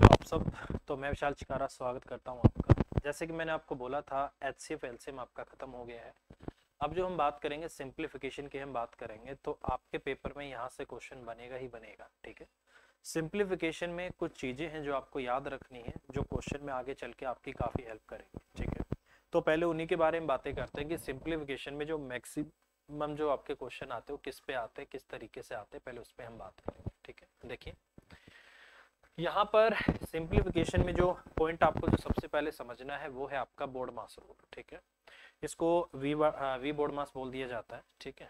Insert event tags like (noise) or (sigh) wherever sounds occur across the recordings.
कैसे हो आप सब तो मैं विशाल चिकारा स्वागत करता हूं आपका जैसे कि मैंने आपको बोला था H C F L C M आपका ख़त्म हो गया है अब जो हम बात करेंगे सिंप्लीफिकेशन की हम बात करेंगे तो आपके पेपर में यहाँ से क्वेश्चन बनेगा ही बनेगा ठीक है सिंप्लीफिकेशन में कुछ चीज़ें हैं जो आपको याद रखनी है जो क्वेश्चन में आगे चल के आपकी काफ़ी हेल्प करेंगे ठीक है तो पहले उन्हीं के बारे में बातें करते हैं कि सिंप्लीफिकेशन में जो मैक्सिमम जो आपके क्वेश्चन आते हो किस पे आते हैं किस तरीके से आते हैं पहले उस पर हम बात करेंगे ठीक है देखिए यहाँ पर सिंप्लीफिकेशन में जो पॉइंट आपको जो सबसे पहले समझना है वो है आपका बोर्ड मास रूल ठीक है इसको वी वी बोर्ड मास बोल दिया जाता है ठीक है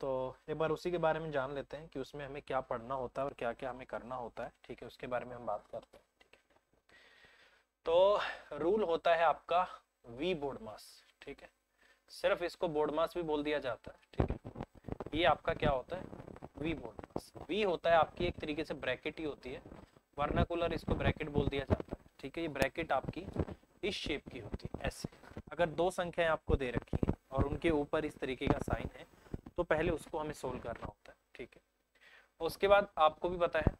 तो एक बार उसी के बारे में जान लेते हैं कि उसमें हमें क्या पढ़ना होता है और क्या क्या हमें करना होता है ठीक है उसके बारे में हम बात करते हैं ठीक है तो रूल होता है आपका वी बोर्ड मास ठीक है सिर्फ इसको बोर्ड मास भी बोल दिया जाता है ठीक है ये आपका क्या होता है वी बोलते वी होता है आपकी एक तरीके से ब्रैकेट ही होती है वर्नाकुलर इसको ब्रैकेट बोल दिया जाता है ठीक है ये ब्रैकेट आपकी इस शेप की होती है ऐसे अगर दो संख्याएं आपको दे रखी हैं और उनके ऊपर इस तरीके का साइन है तो पहले उसको हमें सोल्व करना होता है ठीक है उसके बाद आपको भी पता है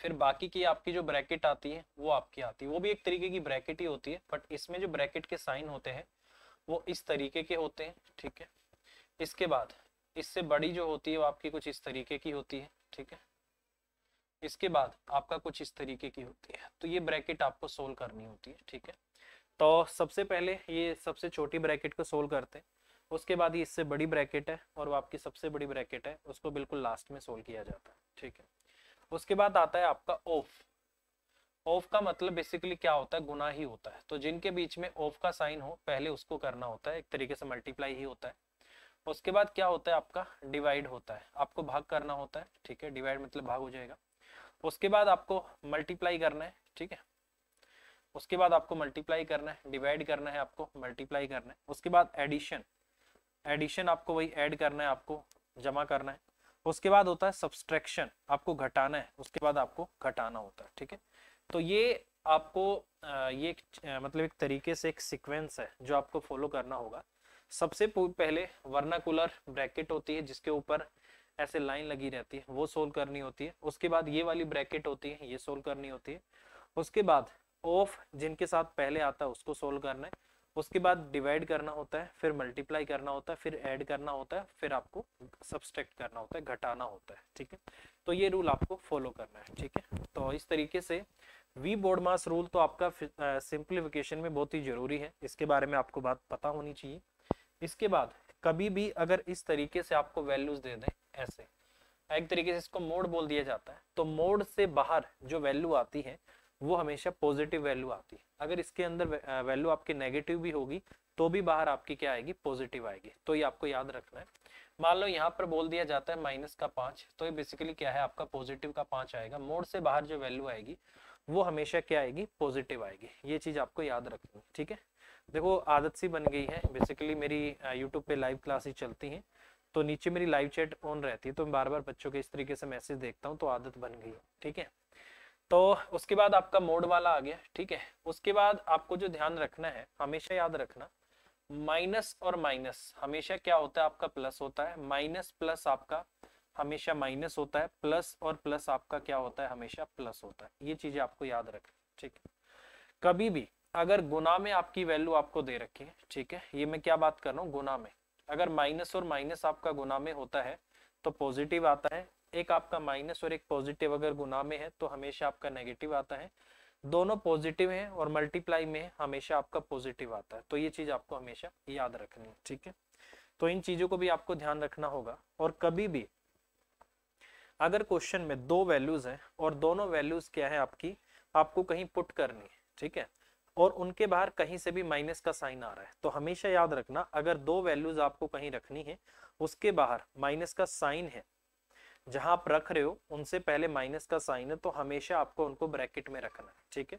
फिर बाकी की आपकी जो ब्रैकेट आती है वो आपकी आती है वो भी एक तरीके की ब्रैकेट ही होती है बट इसमें जो ब्रैकेट के साइन होते हैं वो इस तरीके के होते हैं ठीक है इसके बाद इससे बड़ी जो होती है वो आपकी कुछ इस तरीके की होती है ठीक है इसके बाद आपका कुछ इस तरीके की होती है तो ये ब्रैकेट आपको सोल्व करनी होती है ठीक है तो सबसे पहले ये सबसे छोटी ब्रैकेट को सोल्व करते हैं उसके बाद ये इससे बड़ी ब्रैकेट है और वो आपकी सबसे बड़ी ब्रैकेट है उसको बिल्कुल लास्ट में सोल्व किया जाता है ठीक है उसके बाद आता है आपका ऑफ ऑफ का मतलब बेसिकली क्या होता है गुना ही होता है तो जिनके बीच में ऑफ का साइन हो पहले उसको करना होता है एक तरीके से मल्टीप्लाई ही होता है उसके बाद क्या होता है आपका डिवाइड होता है आपको भाग करना होता है ठीक है डिवाइड मतलब भाग हो जाएगा उसके बाद आपको मल्टीप्लाई करना है ठीक है उसके बाद आपको मल्टीप्लाई करना है डिवाइड करना है आपको मल्टीप्लाई करना है उसके बाद एडिशन एडिशन आपको वही ऐड करना है आपको जमा करना है उसके बाद होता है सब्सट्रैक्शन आपको घटाना है उसके बाद आपको घटाना होता है ठीक है तो ये आपको ये मतलब एक तरीके से एक सीक्वेंस है जो आपको फॉलो करना होगा सबसे पहले वर्नाकुलर ब्रैकेट होती है जिसके ऊपर ऐसे लाइन लगी रहती है वो सोल्व करनी होती है उसके बाद ये वाली ब्रैकेट होती है ये सोल्व करनी होती है उसके बाद ऑफ जिनके साथ पहले आता है उसको सोल्व करना है उसके बाद डिवाइड करना होता है फिर मल्टीप्लाई करना होता है फिर ऐड करना होता है फिर आपको सब्सट्रैक्ट करना होता है घटाना होता है ठीक है तो ये रूल आपको फॉलो करना है ठीक है तो इस तरीके से वी बोर्ड मास रूल तो आपका सिंप्लीफिकेशन में बहुत ही जरूरी है इसके बारे में आपको बात पता होनी चाहिए इसके बाद कभी भी अगर इस तरीके से आपको वैल्यूज दे दें ऐसे एक तरीके से इसको मोड बोल दिया जाता है तो मोड से बाहर जो वैल्यू आती है वो हमेशा पॉजिटिव वैल्यू आती है अगर इसके अंदर वैल्यू आपकी नेगेटिव भी होगी तो भी बाहर आपकी क्या आएगी पॉजिटिव आएगी तो ये आपको याद रखना है मान लो यहाँ पर बोल दिया जाता है माइनस का पाँच तो ये बेसिकली क्या है आपका पॉजिटिव का पाँच आएगा मोड से बाहर जो वैल्यू आएगी वो हमेशा क्या आएगी पॉजिटिव आएगी ये चीज़ आपको याद रखनी ठीक है देखो आदत सी बन गई है बेसिकली मेरी यूट्यूब पे लाइव क्लासेस चलती हैं तो नीचे मेरी लाइव चैट ऑन रहती है तो मैं बार बार बच्चों के इस तरीके से मैसेज देखता हूँ तो आदत बन गई ठीक है तो उसके बाद आपका मोड वाला आ गया ठीक है उसके बाद आपको जो ध्यान रखना है हमेशा याद रखना माइनस और माइनस हमेशा क्या होता है आपका प्लस होता है माइनस प्लस आपका हमेशा माइनस होता है प्लस और प्लस आपका क्या होता है हमेशा प्लस होता है ये चीजें आपको याद रखना ठीक है कभी भी अगर गुना में आपकी वैल्यू आपको दे रखी है ठीक है ये मैं क्या बात कर रहा हूँ गुना में अगर माइनस और माइनस आपका गुना में होता है तो पॉजिटिव आता है एक आपका माइनस और एक पॉजिटिव अगर गुना में है तो हमेशा आपका नेगेटिव आता है दोनों पॉजिटिव हैं और मल्टीप्लाई में हमेशा आपका पॉजिटिव आता है तो ये चीज़ आपको हमेशा याद रखनी है ठीक है तो इन चीज़ों को भी आपको ध्यान रखना होगा और कभी भी अगर क्वेश्चन में दो वैल्यूज़ हैं और दोनों वैल्यूज़ क्या है आपकी आपको कहीं पुट करनी है ठीक है और उनके बाहर कहीं से भी माइनस का साइन आ रहा है तो हमेशा याद रखना अगर दो वैल्यूज आपको कहीं रखनी है उसके बाहर माइनस का साइन है जहां आप रख रहे हो उनसे पहले माइनस का साइन है तो हमेशा आपको उनको ब्रैकेट में रखना है ठीक है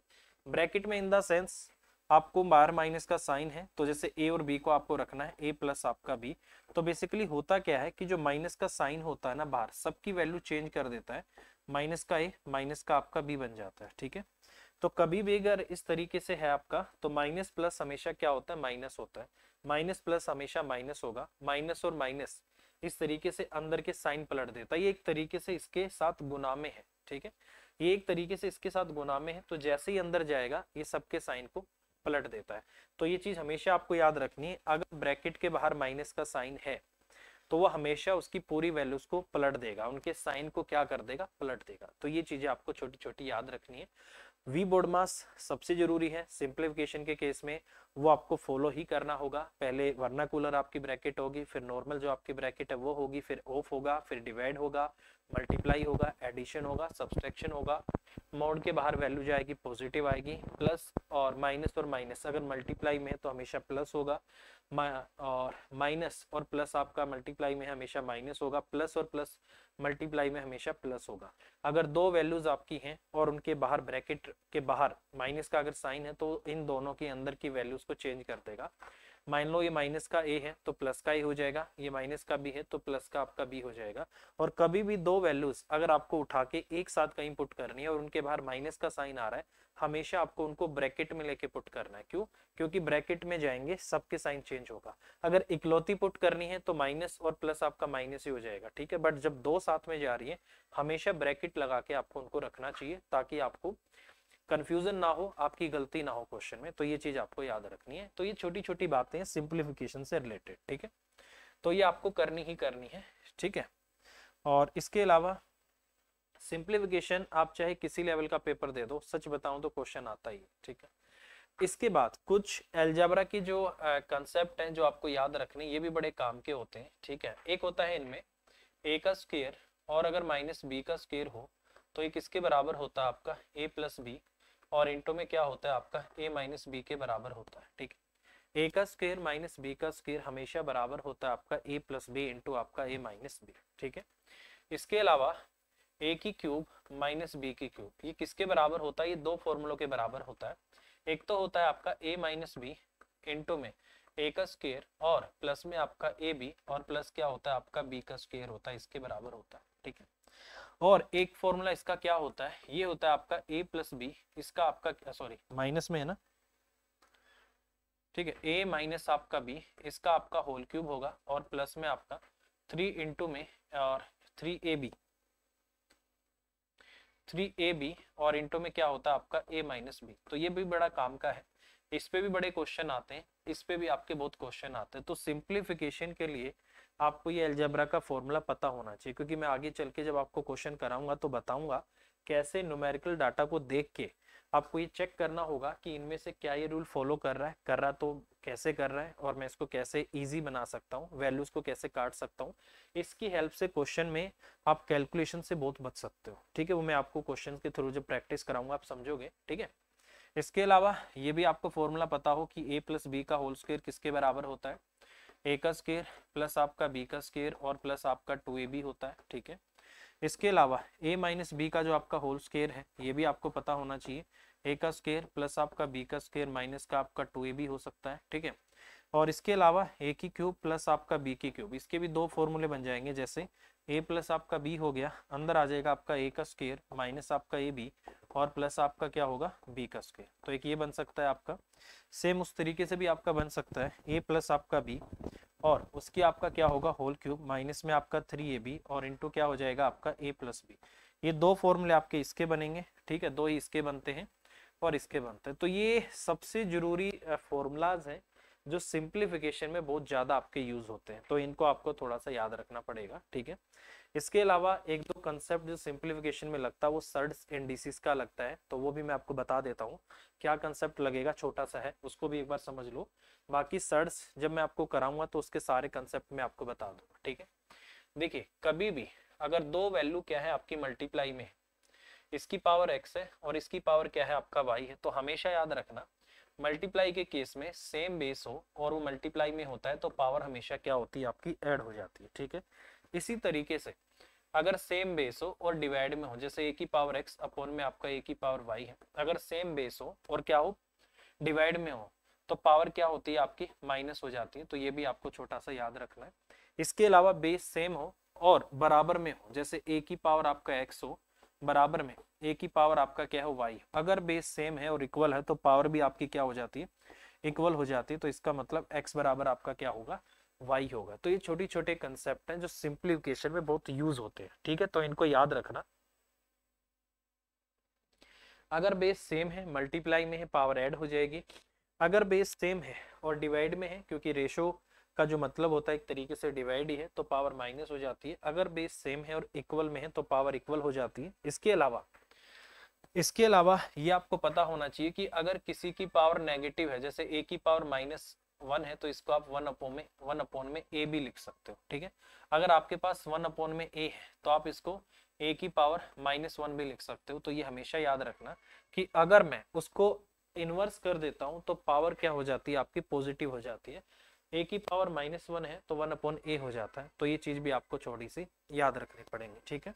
ब्रैकेट में इन द सेंस आपको बाहर माइनस का साइन है तो जैसे ए और बी को आपको रखना है ए प्लस आपका बी तो बेसिकली होता क्या है कि जो माइनस का साइन होता है ना बाहर सबकी वैल्यू चेंज कर देता है माइनस का ए माइनस का आपका बी बन जाता है ठीक है तो कभी भी अगर इस तरीके से है आपका तो माइनस प्लस हमेशा क्या होता है माइनस होता है माइनस प्लस हमेशा माइनस होगा माइनस और माइनस इस तरीके से अंदर के साइन पलट देता है ये एक तरीके से इसके साथ गुना में है ठीक है ये एक तरीके से इसके साथ गुना में है तो जैसे ही अंदर जाएगा ये सबके साइन को पलट देता है तो ये चीज हमेशा आपको याद रखनी है अगर ब्रैकेट के बाहर माइनस का साइन है तो वह हमेशा उसकी पूरी वैल्यूज को पलट देगा उनके साइन को क्या कर देगा पलट देगा तो ये चीजें आपको छोटी छोटी याद रखनी है वी बोर्ड मास सबसे जरूरी है सिंप्लीफिकेशन के केस में वो आपको फॉलो ही करना होगा पहले वर्ना कूलर आपकी ब्रैकेट होगी फिर नॉर्मल जो आपकी ब्रैकेट है वो होगी फिर ऑफ होगा फिर डिवाइड होगा मल्टीप्लाई होगा एडिशन होगा सब्सट्रैक्शन होगा मोड के बाहर वैल्यू जाएगी पॉजिटिव आएगी प्लस और माइनस और माइनस अगर मल्टीप्लाई में है तो हमेशा प्लस होगा और माइनस और प्लस आपका मल्टीप्लाई में हमेशा माइनस होगा प्लस और प्लस मल्टीप्लाई में हमेशा प्लस होगा अगर दो वैल्यूज आपकी हैं और उनके बाहर ब्रैकेट के बाहर माइनस का अगर साइन है तो इन दोनों के अंदर की वैल्यू उसको चेंज कर देगा मान लो ये माइनस का ए है तो प्लस का ही हो जाएगा ये माइनस का बी है तो प्लस का आपका बी हो जाएगा और कभी भी दो वैल्यूज अगर आपको उठा के एक साथ कहीं पुट करनी है और उनके बाहर माइनस का साइन आ रहा है हमेशा आपको उनको ब्रैकेट में लेके पुट करना है क्यों क्योंकि ब्रैकेट में जाएंगे सबके साइन चेंज होगा अगर इकलौती पुट करनी है तो माइनस और प्लस आपका माइनस ही हो जाएगा ठीक है बट जब दो साथ में जा रही है हमेशा ब्रैकेट लगा के आपको उनको रखना चाहिए ताकि आपको कन्फ्यूजन ना हो आपकी गलती ना हो क्वेश्चन में तो ये चीज आपको याद रखनी है तो ये छोटी छोटी बातें हैं सिंप्लीफिकेशन से रिलेटेड ठीक है तो ये आपको करनी ही करनी है ठीक है और इसके अलावा सिंप्लीफिकेशन आप चाहे किसी लेवल का पेपर दे दो सच बताऊं तो क्वेश्चन आता ही ठीक है इसके बाद कुछ एल्जाबरा की जो कंसेप्ट हैं जो आपको याद रखने ये भी बड़े काम के होते हैं ठीक है एक होता है इनमें ए का स्केयर और अगर माइनस बी का स्केयर हो तो ये किसके बराबर होता है आपका ए प्लस बी और इंटू में क्या होता है आपका ए माइनस बी के बराबर होता है ठीक है ए का स्केयर माइनस बी का स्केयर हमेशा बराबर होता है आपका ए प्लस बी इंटू आपका ए माइनस बी ठीक है इसके अलावा ए की क्यूब माइनस बी की क्यूब ये किसके बराबर होता है ये दो फॉर्मूलों के बराबर होता है एक तो होता है आपका ए माइनस बी इंटू में ए का स्केयर और प्लस में आपका ए बी और प्लस क्या होता है आपका बी का स्केयर होता है इसके बराबर होता है ठीक है और एक फॉर्मूला इसका क्या होता है ये होता है आपका ए प्लस बी इसका आपका सॉरी माइनस में है ना ठीक है ए माइनस आपका बी इसका आपका होल क्यूब होगा और प्लस में आपका थ्री इंटू में और three A B three A B और इंटू में क्या होता है आपका ए माइनस बी तो ये भी बड़ा काम का है इस पे भी बड़े क्वेश्चन आते हैं इस पे भी आपके बहुत क्वेश्चन आते हैं तो सिंप्लीफिकेशन के लिए आपको ये एल्जब्रा का फॉर्मूला पता होना चाहिए क्योंकि मैं आगे चल के जब आपको क्वेश्चन कराऊंगा तो बताऊंगा कैसे न्यूमेरिकल डाटा को देख के आपको ये चेक करना होगा कि इनमें से क्या ये रूल फॉलो कर रहा है कर रहा तो कैसे कर रहा है और मैं इसको कैसे इजी बना सकता हूँ वैल्यूज को कैसे काट सकता हूँ इसकी हेल्प से क्वेश्चन में आप कैलकुलेशन से बहुत बच सकते हो ठीक है वो मैं आपको क्वेश्चन के थ्रू जब प्रैक्टिस कराऊंगा आप समझोगे ठीक है इसके अलावा ये भी आपको फॉर्मूला पता हो कि ए प्लस बी का होल स्क्वेयर किसके बराबर होता है ए का स्केयर प्लस आपका बी का स्केयर और प्लस आपका टू ए बी होता है ठीक है इसके अलावा ए माइनस बी का जो आपका होल स्केयर है ये भी आपको पता होना चाहिए ए का स्केयर प्लस आपका बी का स्केयर माइनस का आपका टू ए बी हो सकता है ठीक है और इसके अलावा ए की क्यूब प्लस आपका बी की क्यूब इसके भी दो फॉर्मूले बन जाएंगे जैसे ए प्लस आपका बी हो गया अंदर आ जाएगा आपका ए का स्केयर माइनस आपका ए बी और प्लस आपका क्या होगा बी का स्क्वेयर तो एक ये बन सकता है आपका सेम उस तरीके से भी आपका बन सकता है ए प्लस आपका बी और उसकी आपका क्या होगा होल क्यूब माइनस में आपका थ्री ए बी और इंटू क्या हो जाएगा आपका ए प्लस बी ये दो फॉर्मूले आपके इसके बनेंगे ठीक है दो ही इसके बनते हैं और इसके बनते हैं तो ये सबसे जरूरी फॉर्मूलाज हैं जो सिंप्लीफिकेशन में बहुत ज़्यादा आपके यूज होते हैं तो इनको आपको थोड़ा सा याद रखना पड़ेगा ठीक है इसके अलावा एक दो कंसेप्ट जो सिंप्लीफिकेशन में लगता है वो सर्ड्स एंड का लगता है तो वो भी मैं आपको बता देता हूँ क्या कंसेप्ट लगेगा छोटा सा है उसको भी एक बार समझ लो बाकी सर्ड्स जब मैं आपको कराऊंगा तो उसके सारे कंसेप्ट मैं आपको बता दूंगा ठीक है देखिए कभी भी अगर दो वैल्यू क्या है आपकी मल्टीप्लाई में इसकी पावर एक्स है और इसकी पावर क्या है आपका वाई है तो हमेशा याद रखना मल्टीप्लाई के केस में सेम बेस हो और वो मल्टीप्लाई में होता है तो पावर हमेशा क्या होती है आपकी एड हो जाती है ठीक है इसी तरीके से अगर सेम बेस हो और डिवाइड में हो जैसे एक ही पावर एक्स अपॉन में आपका एक ही पावर वाई है अगर सेम बेस हो और क्या हो डिवाइड में हो तो पावर क्या होती है आपकी माइनस हो जाती है तो ये भी आपको छोटा सा याद रखना है इसके अलावा बेस सेम हो और बराबर में हो जैसे एक ही पावर आपका एक्स हो बराबर में एक ही पावर आपका क्या हो वाई अगर बेस सेम है और इक्वल है तो पावर भी आपकी क्या हो जाती है इक्वल हो जाती है तो इसका मतलब एक्स बराबर आपका क्या होगा वाई होगा तो ये छोटे छोटे कंसेप्ट हैं जो सिंप्लीफिकेशन में बहुत यूज होते हैं ठीक है तो इनको याद रखना अगर बेस सेम है मल्टीप्लाई में है पावर ऐड हो जाएगी अगर बेस सेम है और डिवाइड में है क्योंकि रेशो का जो मतलब होता है एक तरीके से डिवाइड ही है तो पावर माइनस हो जाती है अगर बेस सेम है और इक्वल में है तो पावर इक्वल हो जाती है इसके अलावा इसके अलावा ये आपको पता होना चाहिए कि अगर किसी की पावर नेगेटिव है जैसे ए की पावर माइनस वन है तो इसको आप वन अपोन में वन अपोन में ए भी लिख सकते हो ठीक है अगर आपके पास वन अपोन में ए है तो आप इसको ए की पावर माइनस वन भी लिख सकते हो तो ये हमेशा याद रखना कि अगर मैं उसको इन्वर्स कर देता हूँ तो पावर क्या हो जाती है आपकी पॉजिटिव हो जाती है ए की पावर माइनस वन है तो वन अपोन ए हो जाता है तो ये चीज़ भी आपको छोटी सी याद रखनी पड़ेंगी ठीक है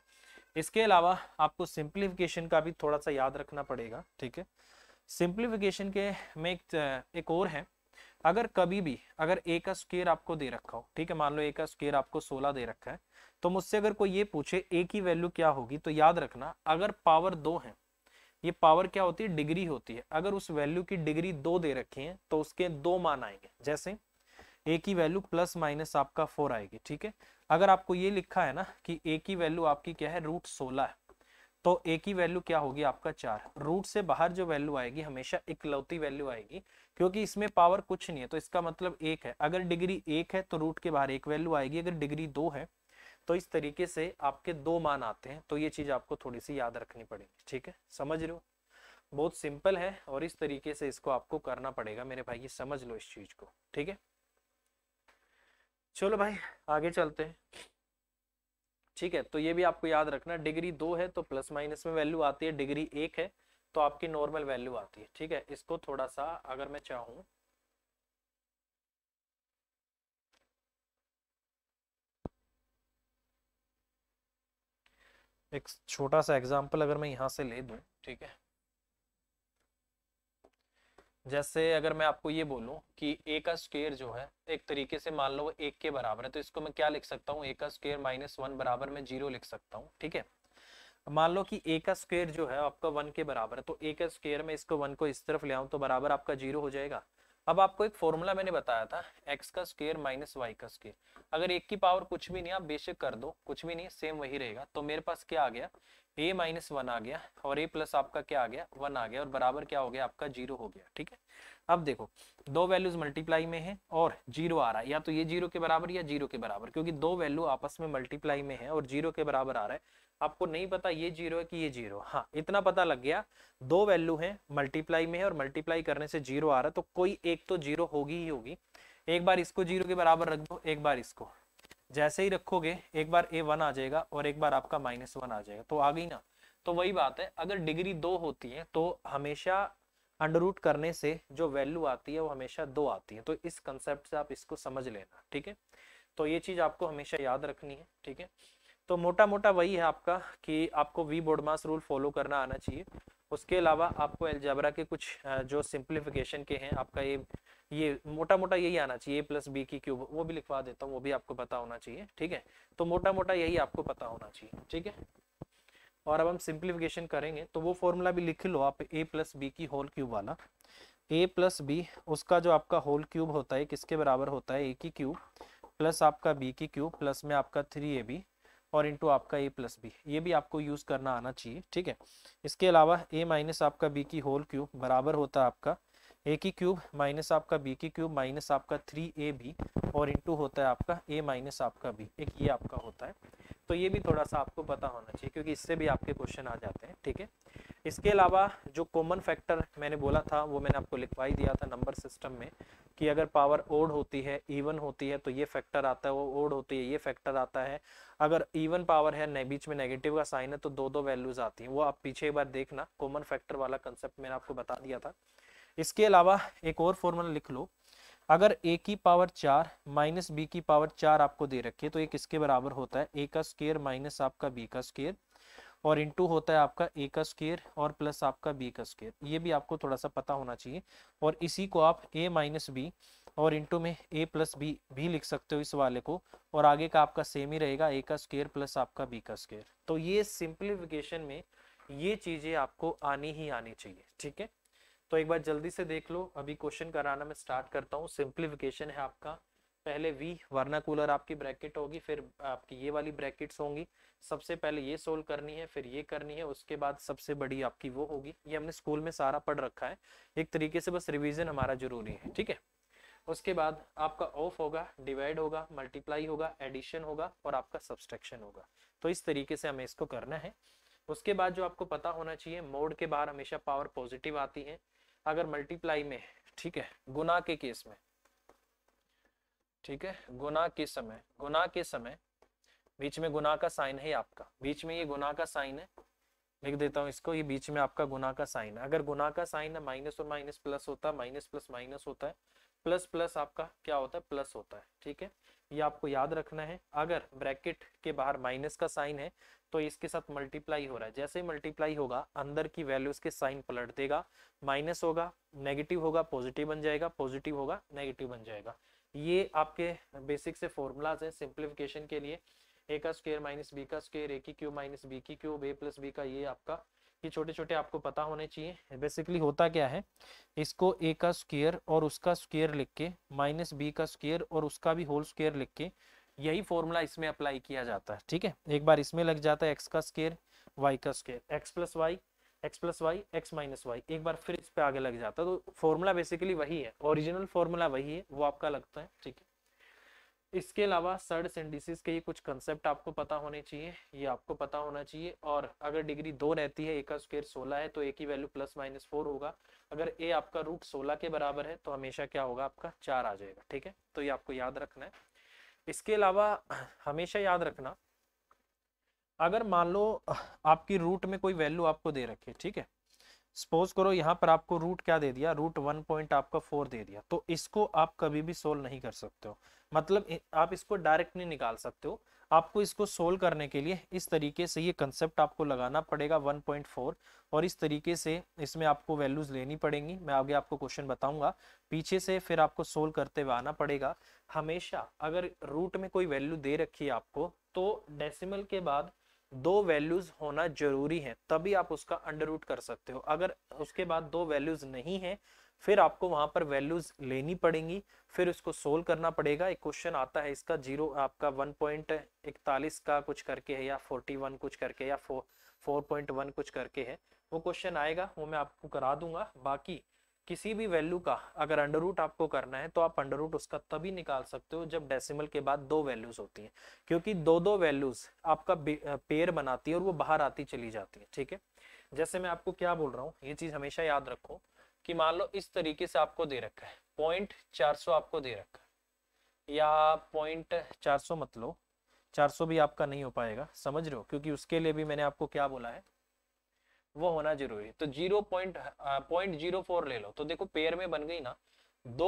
इसके अलावा आपको सिंप्लीफिकेशन का भी थोड़ा सा याद रखना पड़ेगा ठीक है सिंप्लीफिकेशन के में एक, एक और है अगर कभी भी अगर ए का स्केयर आपको दे रखा हो ठीक है मान लो ए का स्केयर आपको सोलह दे रखा है तो मुझसे अगर कोई ये पूछे ए की वैल्यू क्या होगी तो याद रखना अगर पावर दो है ये पावर क्या होती है डिग्री होती है अगर उस वैल्यू की डिग्री दो दे रखी है तो उसके दो मान आएंगे जैसे ए की वैल्यू प्लस माइनस आपका फोर आएगी ठीक है अगर आपको ये लिखा है ना कि ए की वैल्यू आपकी क्या है रूट सोलह है तो ए की वैल्यू क्या होगी आपका चार रूट से बाहर जो वैल्यू आएगी हमेशा इकलौती वैल्यू आएगी क्योंकि इसमें पावर कुछ नहीं है तो इसका मतलब एक है अगर डिग्री एक है तो रूट के बाहर एक वैल्यू आएगी अगर डिग्री दो है तो इस तरीके से आपके दो मान आते हैं तो ये चीज़ आपको थोड़ी सी याद रखनी पड़ेगी ठीक है समझ रहे हो बहुत सिंपल है और इस तरीके से इसको आपको करना पड़ेगा मेरे भाई ये समझ लो इस चीज़ को ठीक है चलो भाई आगे चलते हैं ठीक है तो ये भी आपको याद रखना डिग्री दो है तो प्लस माइनस में वैल्यू आती है डिग्री एक है तो आपकी नॉर्मल वैल्यू आती है ठीक है इसको थोड़ा सा अगर मैं चाहूँ एक छोटा सा एग्जाम्पल अगर मैं यहां से ले दूँ ठीक है जैसे अगर मैं आपको ये बोलूं कि ए का स्केयर जो है एक तरीके से मान लो वो एक के बराबर है तो इसको मैं क्या लिख सकता हूँ ए का स्केयर माइनस वन बराबर में जीरो लिख सकता हूँ ठीक है मान लो कि ए का स्क्वेयर जो है आपका वन के बराबर है तो ए का स्क्वेयर में इसको वन को इस तरफ ले आऊं तो बराबर आपका जीरो हो जाएगा अब आपको एक फॉर्मूला मैंने बताया था एक्स का स्क्वेयर माइनस वाई का स्क्वेयर अगर एक की पावर कुछ भी नहीं आप बेशक कर दो कुछ भी नहीं सेम वही रहेगा तो मेरे पास क्या आ गया ए माइनस वन आ गया और ए प्लस आपका क्या आ गया वन आ गया और बराबर क्या हो गया आपका जीरो हो गया ठीक है अब देखो दो वैल्यूज मल्टीप्लाई में है और जीरो आ रहा है या तो ये जीरो के बराबर या जीरो के बराबर क्योंकि दो वैल्यू आपस में मल्टीप्लाई में है और जीरो के बराबर आ रहा है आपको नहीं पता ये जीरो है कि ये जीरो हाँ इतना पता लग गया दो वैल्यू हैं मल्टीप्लाई में है और मल्टीप्लाई करने से जीरो आ रहा तो कोई एक तो जीरो होगी ही होगी एक बार इसको जीरो के बराबर रख दो एक बार इसको जैसे ही रखोगे एक बार ए वन आ जाएगा और एक बार आपका माइनस वन आ जाएगा तो आ गई ना तो वही बात है अगर डिग्री दो होती है तो हमेशा अंडर रूट करने से जो वैल्यू आती है वो हमेशा दो आती है तो इस कंसेप्ट से आप इसको समझ लेना ठीक है तो ये चीज़ आपको हमेशा याद रखनी है ठीक है तो मोटा मोटा वही है आपका कि आपको वी बोर्डमास रूल फॉलो करना आना चाहिए उसके अलावा आपको एल्जाबरा के कुछ जो सिंप्लीफिकेशन के हैं आपका ये ये मोटा मोटा यही आना चाहिए ए प्लस बी की क्यूब वो भी लिखवा देता हूँ वो भी आपको पता होना चाहिए ठीक है तो मोटा मोटा यही आपको पता होना चाहिए ठीक है और अब हम सिंप्लीफिकेशन करेंगे तो वो फॉर्मूला भी लिख लो आप ए प्लस बी की होल क्यूब वाला ए प्लस बी उसका जो आपका होल क्यूब होता है किसके बराबर होता है ए की क्यूब प्लस आपका बी की क्यूब प्लस में आपका थ्री ए बी और इंटू आपका ए प्लस बी ये भी आपको यूज़ करना आना चाहिए ठीक है इसके अलावा ए माइनस आपका बी की होल क्यूब बराबर होता है आपका ए की क्यूब माइनस आपका बी की क्यूब माइनस आपका थ्री ए बी और इंटू होता है आपका ए माइनस आपका बी एक ये आपका होता है तो ये भी थोड़ा सा आपको पता होना चाहिए क्योंकि इससे भी आपके क्वेश्चन आ जाते हैं ठीक है इसके अलावा जो कॉमन फैक्टर मैंने बोला था वो मैंने आपको लिखवाई दिया था नंबर सिस्टम में कि अगर पावर ओड होती है इवन होती है तो ये फैक्टर आता है वो ओड होती है ये फैक्टर आता है अगर इवन पावर है बीच में नेगेटिव का साइन है तो दो दो वैल्यूज आती हैं वो आप पीछे एक बार देखना कॉमन फैक्टर वाला कंसेप्ट मैंने आपको बता दिया था इसके अलावा एक और फॉर्मूला लिख लो अगर ए की पावर चार माइनस बी की पावर चार आपको दे रखी है तो ये किसके बराबर होता है ए का स्केयर माइनस आपका बी का स्केयर और टू होता है आपका ए का स्केयर और प्लस आपका बी का स्केयर ये भी आपको थोड़ा सा पता होना चाहिए और इसी को आप ए माइनस बी और इंटू में ए प्लस बी भी लिख सकते हो इस वाले को और आगे का आपका सेम ही रहेगा ए का स्केयर प्लस आपका बी का स्केयर तो ये सिंप्लीफिकेशन में ये चीज़ें आपको आनी ही आनी चाहिए ठीक है तो एक बार जल्दी से देख लो अभी क्वेश्चन कराना मैं स्टार्ट करता हूँ सिंप्लीफिकेशन है आपका पहले वी वर्ना कूलर आपकी ब्रैकेट होगी फिर आपकी ये वाली ब्रैकेट्स होंगी सबसे पहले ये सोल्व करनी है फिर ये करनी है उसके बाद सबसे बड़ी आपकी वो होगी ये हमने स्कूल में सारा पढ़ रखा है एक तरीके से बस रिविजन हमारा जरूरी है ठीक है उसके बाद आपका ऑफ होगा डिवाइड होगा मल्टीप्लाई होगा एडिशन होगा और आपका सब्सट्रैक्शन होगा तो इस तरीके से हमें इसको करना है उसके बाद जो आपको पता होना चाहिए मोड के बाहर हमेशा पावर पॉजिटिव आती है अगर मल्टीप्लाई में ठीक है गुना के केस में ठीक है गुना के समय गुना के समय बीच में गुना का साइन है आपका बीच में ये गुना का साइन है लिख देता हूँ इसको ये बीच में आपका गुना का साइन है अगर गुना का साइन है माइनस और माइनस प्लस होता है माइनस प्लस माइनस होता है प्लस प्लस आपका क्या होता है प्लस होता है ठीक है ये आपको याद रखना है अगर ब्रैकेट के बाहर माइनस का साइन है तो इसके साथ मल्टीप्लाई हो रहा है जैसे ही मल्टीप्लाई होगा अंदर की वैल्यूज के साइन पलट देगा माइनस होगा नेगेटिव होगा पॉजिटिव बन जाएगा पॉजिटिव होगा नेगेटिव बन जाएगा ये आपके बेसिक से फॉर्मूलाज हैं सिंप्लीफिकेशन के लिए ए का स्क्वेयर माइनस बी का स्क्वेयर ए की क्यूब माइनस बी की क्यूब ए प्लस बी का ये आपका ये छोटे छोटे आपको पता होने चाहिए बेसिकली होता क्या है इसको ए का स्क्वेयर और उसका स्क्वेयर लिख के माइनस बी का स्क्वेयर और उसका भी होल स्क्वेयर लिख के यही फॉर्मूला इसमें अप्लाई किया जाता है ठीक है एक बार इसमें लग जाता है एक्स का स्क्वेयर वाई का square X plus Y X plus Y X minus Y एक बार फिर इस पे आगे लग जाता है तो फॉर्मूला बेसिकली वही है ओरिजिनल फॉर्मूला वही है वो आपका लगता है ठीक है इसके अलावा सर्ड सेंडिसिस के ये कुछ कंसेप्ट आपको पता होने चाहिए ये आपको पता होना चाहिए और अगर डिग्री दो रहती है एक का स्क्वेयर सोलह है तो एक की वैल्यू प्लस माइनस फोर होगा अगर ए आपका रूट सोलह के बराबर है तो हमेशा क्या होगा आपका चार आ जाएगा ठीक है तो ये आपको याद रखना है इसके अलावा हमेशा याद रखना अगर मान लो आपकी रूट में कोई वैल्यू आपको दे रखे ठीक है सपोज करो यहाँ पर आपको रूट क्या दे दिया रूट वन पॉइंट आपका फोर दे दिया तो इसको आप कभी भी सोल्व नहीं कर सकते हो मतलब आप इसको डायरेक्ट नहीं निकाल सकते हो आपको इसको सोल्व करने के लिए इस तरीके से ये कंसेप्ट आपको लगाना पड़ेगा 1.4 और इस तरीके से इसमें आपको वैल्यूज लेनी पड़ेंगी मैं आगे आपको क्वेश्चन बताऊंगा पीछे से फिर आपको सोल्व करते हुए आना पड़ेगा हमेशा अगर रूट में कोई वैल्यू दे रखी है आपको तो डेसिमल के बाद दो वैल्यूज होना जरूरी है तभी आप उसका अंडर रूट कर सकते हो अगर उसके बाद दो वैल्यूज नहीं है फिर आपको वहां पर वैल्यूज लेनी पड़ेंगी फिर उसको सोल्व करना पड़ेगा एक क्वेश्चन आता है इसका जीरो आपका वन पॉइंट इकतालीस का कुछ करके है या फोर्टी वन कुछ करके या फोर पॉइंट वन कुछ करके है वो क्वेश्चन आएगा वो मैं आपको करा दूंगा बाकी किसी भी वैल्यू का अगर अंडर रूट आपको करना है तो आप अंडर रूट उसका तभी निकाल सकते हो जब डेसिमल के बाद दो वैल्यूज होती हैं क्योंकि दो दो वैल्यूज आपका पेयर बनाती है और वो बाहर आती चली जाती है ठीक है जैसे मैं आपको क्या बोल रहा हूँ ये चीज हमेशा याद रखो कि मान लो इस तरीके से आपको दे रखा है पॉइंट चार आपको दे रखा है या पॉइंट चार मत लो चार भी आपका नहीं हो पाएगा समझ रहे हो क्योंकि उसके लिए भी मैंने आपको क्या बोला है वो होना जरूरी तो zero point point zero four ले लो तो देखो पेयर में बन गई ना दो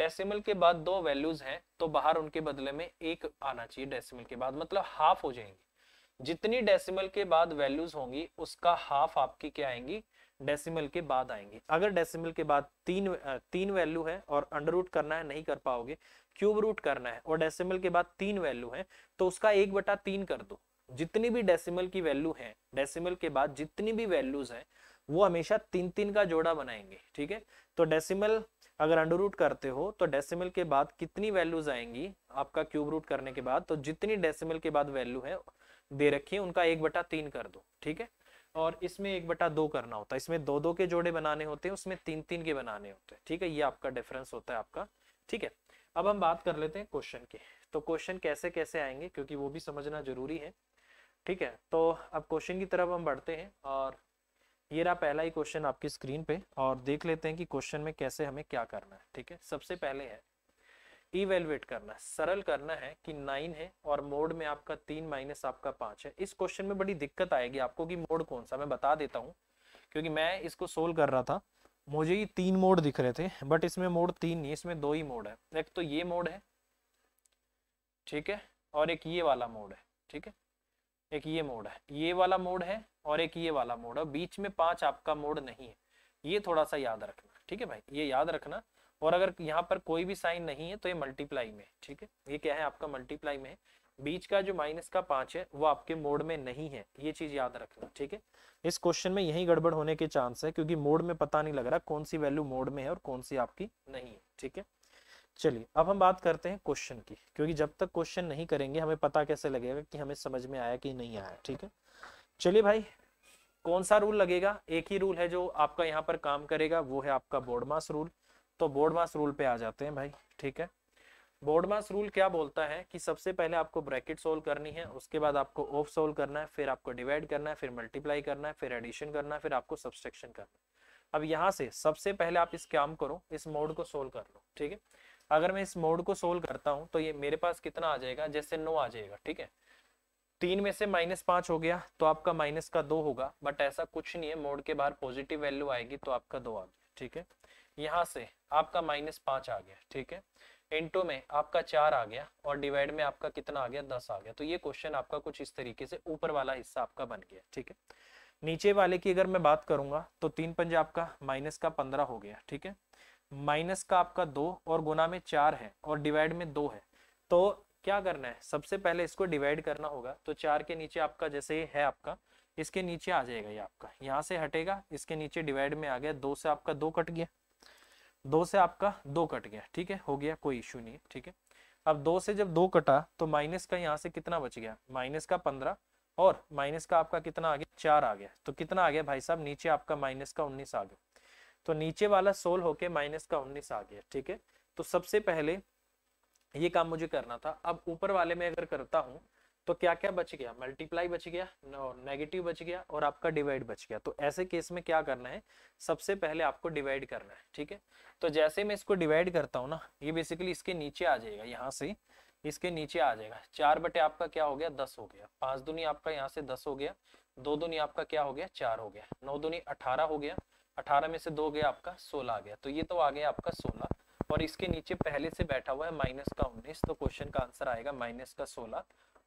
डेसिमल के बाद दो वैल्यूज हैं तो बाहर उनके बदले में एक आना चाहिए डेसिमल के बाद मतलब हाफ हो जाएंगे जितनी डेसिमल के बाद वैल्यूज होंगी उसका हाफ आपकी क्या आएंगी डेसिमल के बाद आएंगी अगर डेसिमल के बाद तीन तीन वैल्यू है और अंडर रूट करना है नहीं कर पाओगे क्यूब रूट करना है और डेसिमल के बाद तीन वैल्यू है तो उसका एक बटा तीन कर दो जितनी भी डेसिमल की वैल्यू है डेसिमल के बाद जितनी भी वैल्यूज हैं वो हमेशा तीन तीन का जोड़ा बनाएंगे ठीक है तो डेसिमल अगर अंडर रूट करते हो तो डेसिमल के बाद कितनी वैल्यूज आएंगी आपका क्यूब रूट करने के बाद तो जितनी डेसिमल के बाद वैल्यू है दे रखिए उनका एक बटा तीन कर दो ठीक है और इसमें एक बटा दो करना होता है इसमें दो दो के जोड़े बनाने होते हैं उसमें तीन तीन के बनाने होते हैं ठीक है ये आपका डिफरेंस होता है आपका ठीक है अब हम बात कर लेते हैं क्वेश्चन के तो क्वेश्चन कैसे कैसे आएंगे क्योंकि वो भी समझना जरूरी है ठीक है तो अब क्वेश्चन की तरफ हम बढ़ते हैं और ये रहा पहला ही क्वेश्चन आपकी स्क्रीन पे और देख लेते हैं कि क्वेश्चन में कैसे हमें क्या करना है ठीक है सबसे पहले है इवेलुएट करना है सरल करना है कि नाइन है और मोड में आपका तीन माइनस आपका पाँच है इस क्वेश्चन में बड़ी दिक्कत आएगी आपको कि मोड कौन सा मैं बता देता हूँ क्योंकि मैं इसको सोल्व कर रहा था मुझे ये तीन मोड दिख रहे थे बट इसमें मोड तीन नहीं इसमें दो ही मोड है एक तो ये मोड है ठीक है और एक ये वाला मोड है ठीक है एक ये मोड है ये वाला मोड है और एक ये वाला मोड है बीच में पांच आपका मोड नहीं है ये थोड़ा सा याद रखना ठीक है भाई ये याद रखना और अगर यहाँ पर कोई भी साइन नहीं है तो ये मल्टीप्लाई में ठीक है ये क्या है आपका मल्टीप्लाई में है बीच का जो माइनस का पांच है वो आपके मोड में नहीं है ये चीज याद रखना ठीक है इस क्वेश्चन में यही गड़बड़ होने के चांस है क्योंकि मोड में पता नहीं लग रहा कौन सी वैल्यू मोड में है और कौन सी आपकी नहीं है ठीक है चलिए अब हम बात करते हैं क्वेश्चन की क्योंकि जब तक क्वेश्चन नहीं करेंगे हमें पता कैसे लगेगा कि हमें समझ में आया कि नहीं आया ठीक है चलिए भाई कौन सा रूल लगेगा एक ही रूल है जो आपका यहाँ पर काम करेगा वो है आपका बोर्डमास रूल तो बोर्डमास रूल पे आ जाते हैं भाई ठीक है बोर्डमास रूल क्या बोलता है कि सबसे पहले आपको ब्रैकेट सोल्व करनी है उसके बाद आपको ऑफ सोल्व करना है फिर आपको डिवाइड करना है फिर मल्टीप्लाई करना है फिर एडिशन करना है फिर आपको सब्सट्रेक्शन करना है अब यहाँ से सबसे पहले आप इस काम करो इस मोड को सोल्व कर लो ठीक है अगर मैं इस मोड को सोल्व करता हूँ तो ये मेरे पास कितना आ जाएगा जैसे नो आ जाएगा ठीक है तीन में से माइनस पाँच हो गया तो आपका माइनस का दो होगा बट ऐसा कुछ नहीं है मोड के बाहर पॉजिटिव वैल्यू आएगी तो आपका दो आ गया ठीक है यहाँ से आपका माइनस पाँच आ गया ठीक है इंटू में आपका चार आ गया और डिवाइड में आपका कितना आ गया दस आ गया तो ये क्वेश्चन आपका कुछ इस तरीके से ऊपर वाला हिस्सा आपका बन गया ठीक है नीचे वाले की अगर मैं बात करूंगा तो तीन पंजे आपका माइनस का पंद्रह हो गया ठीक है माइनस का आपका दो और गुना में चार है और डिवाइड में दो है तो क्या करना है सबसे पहले इसको डिवाइड करना होगा तो चार के नीचे आपका जैसे है आपका इसके नीचे आ जाएगा ये आपका यहाँ से हटेगा इसके नीचे डिवाइड में आ गया दो से आपका दो कट गया दो से आपका दो कट गया ठीक है हो गया कोई इश्यू नहीं ठीक है अब दो से जब दो कटा तो माइनस का यहाँ से कितना बच गया माइनस का पंद्रह और माइनस का आपका कितना आ गया चार आ गया तो कितना आ गया भाई साहब नीचे आपका माइनस का उन्नीस आ गया तो नीचे वाला सोल होके माइनस का उन्नीस आ गया ठीक है तो सबसे पहले ये काम मुझे करना था अब ऊपर वाले में अगर करता हूं तो क्या क्या बच गया मल्टीप्लाई बच गया नेगेटिव बच गया और आपका डिवाइड बच गया तो ऐसे केस में क्या करना है सबसे पहले आपको डिवाइड करना है ठीक है तो जैसे मैं इसको डिवाइड करता हूँ ना ये बेसिकली इसके नीचे आ जाएगा यहाँ से इसके नीचे आ जाएगा चार बटे आपका क्या हो गया दस हो गया पांच दुनिया आपका यहाँ से दस हो गया दो दुनिया आपका क्या हो गया चार हो गया नौ दुनिया अठारह हो गया अठारह में से दो गया आपका सोलह आ गया तो ये तो आ गया आपका सोलह और इसके नीचे पहले से बैठा हुआ है माइनस का उन्नीस तो क्वेश्चन का आंसर आएगा माइनस का सोलह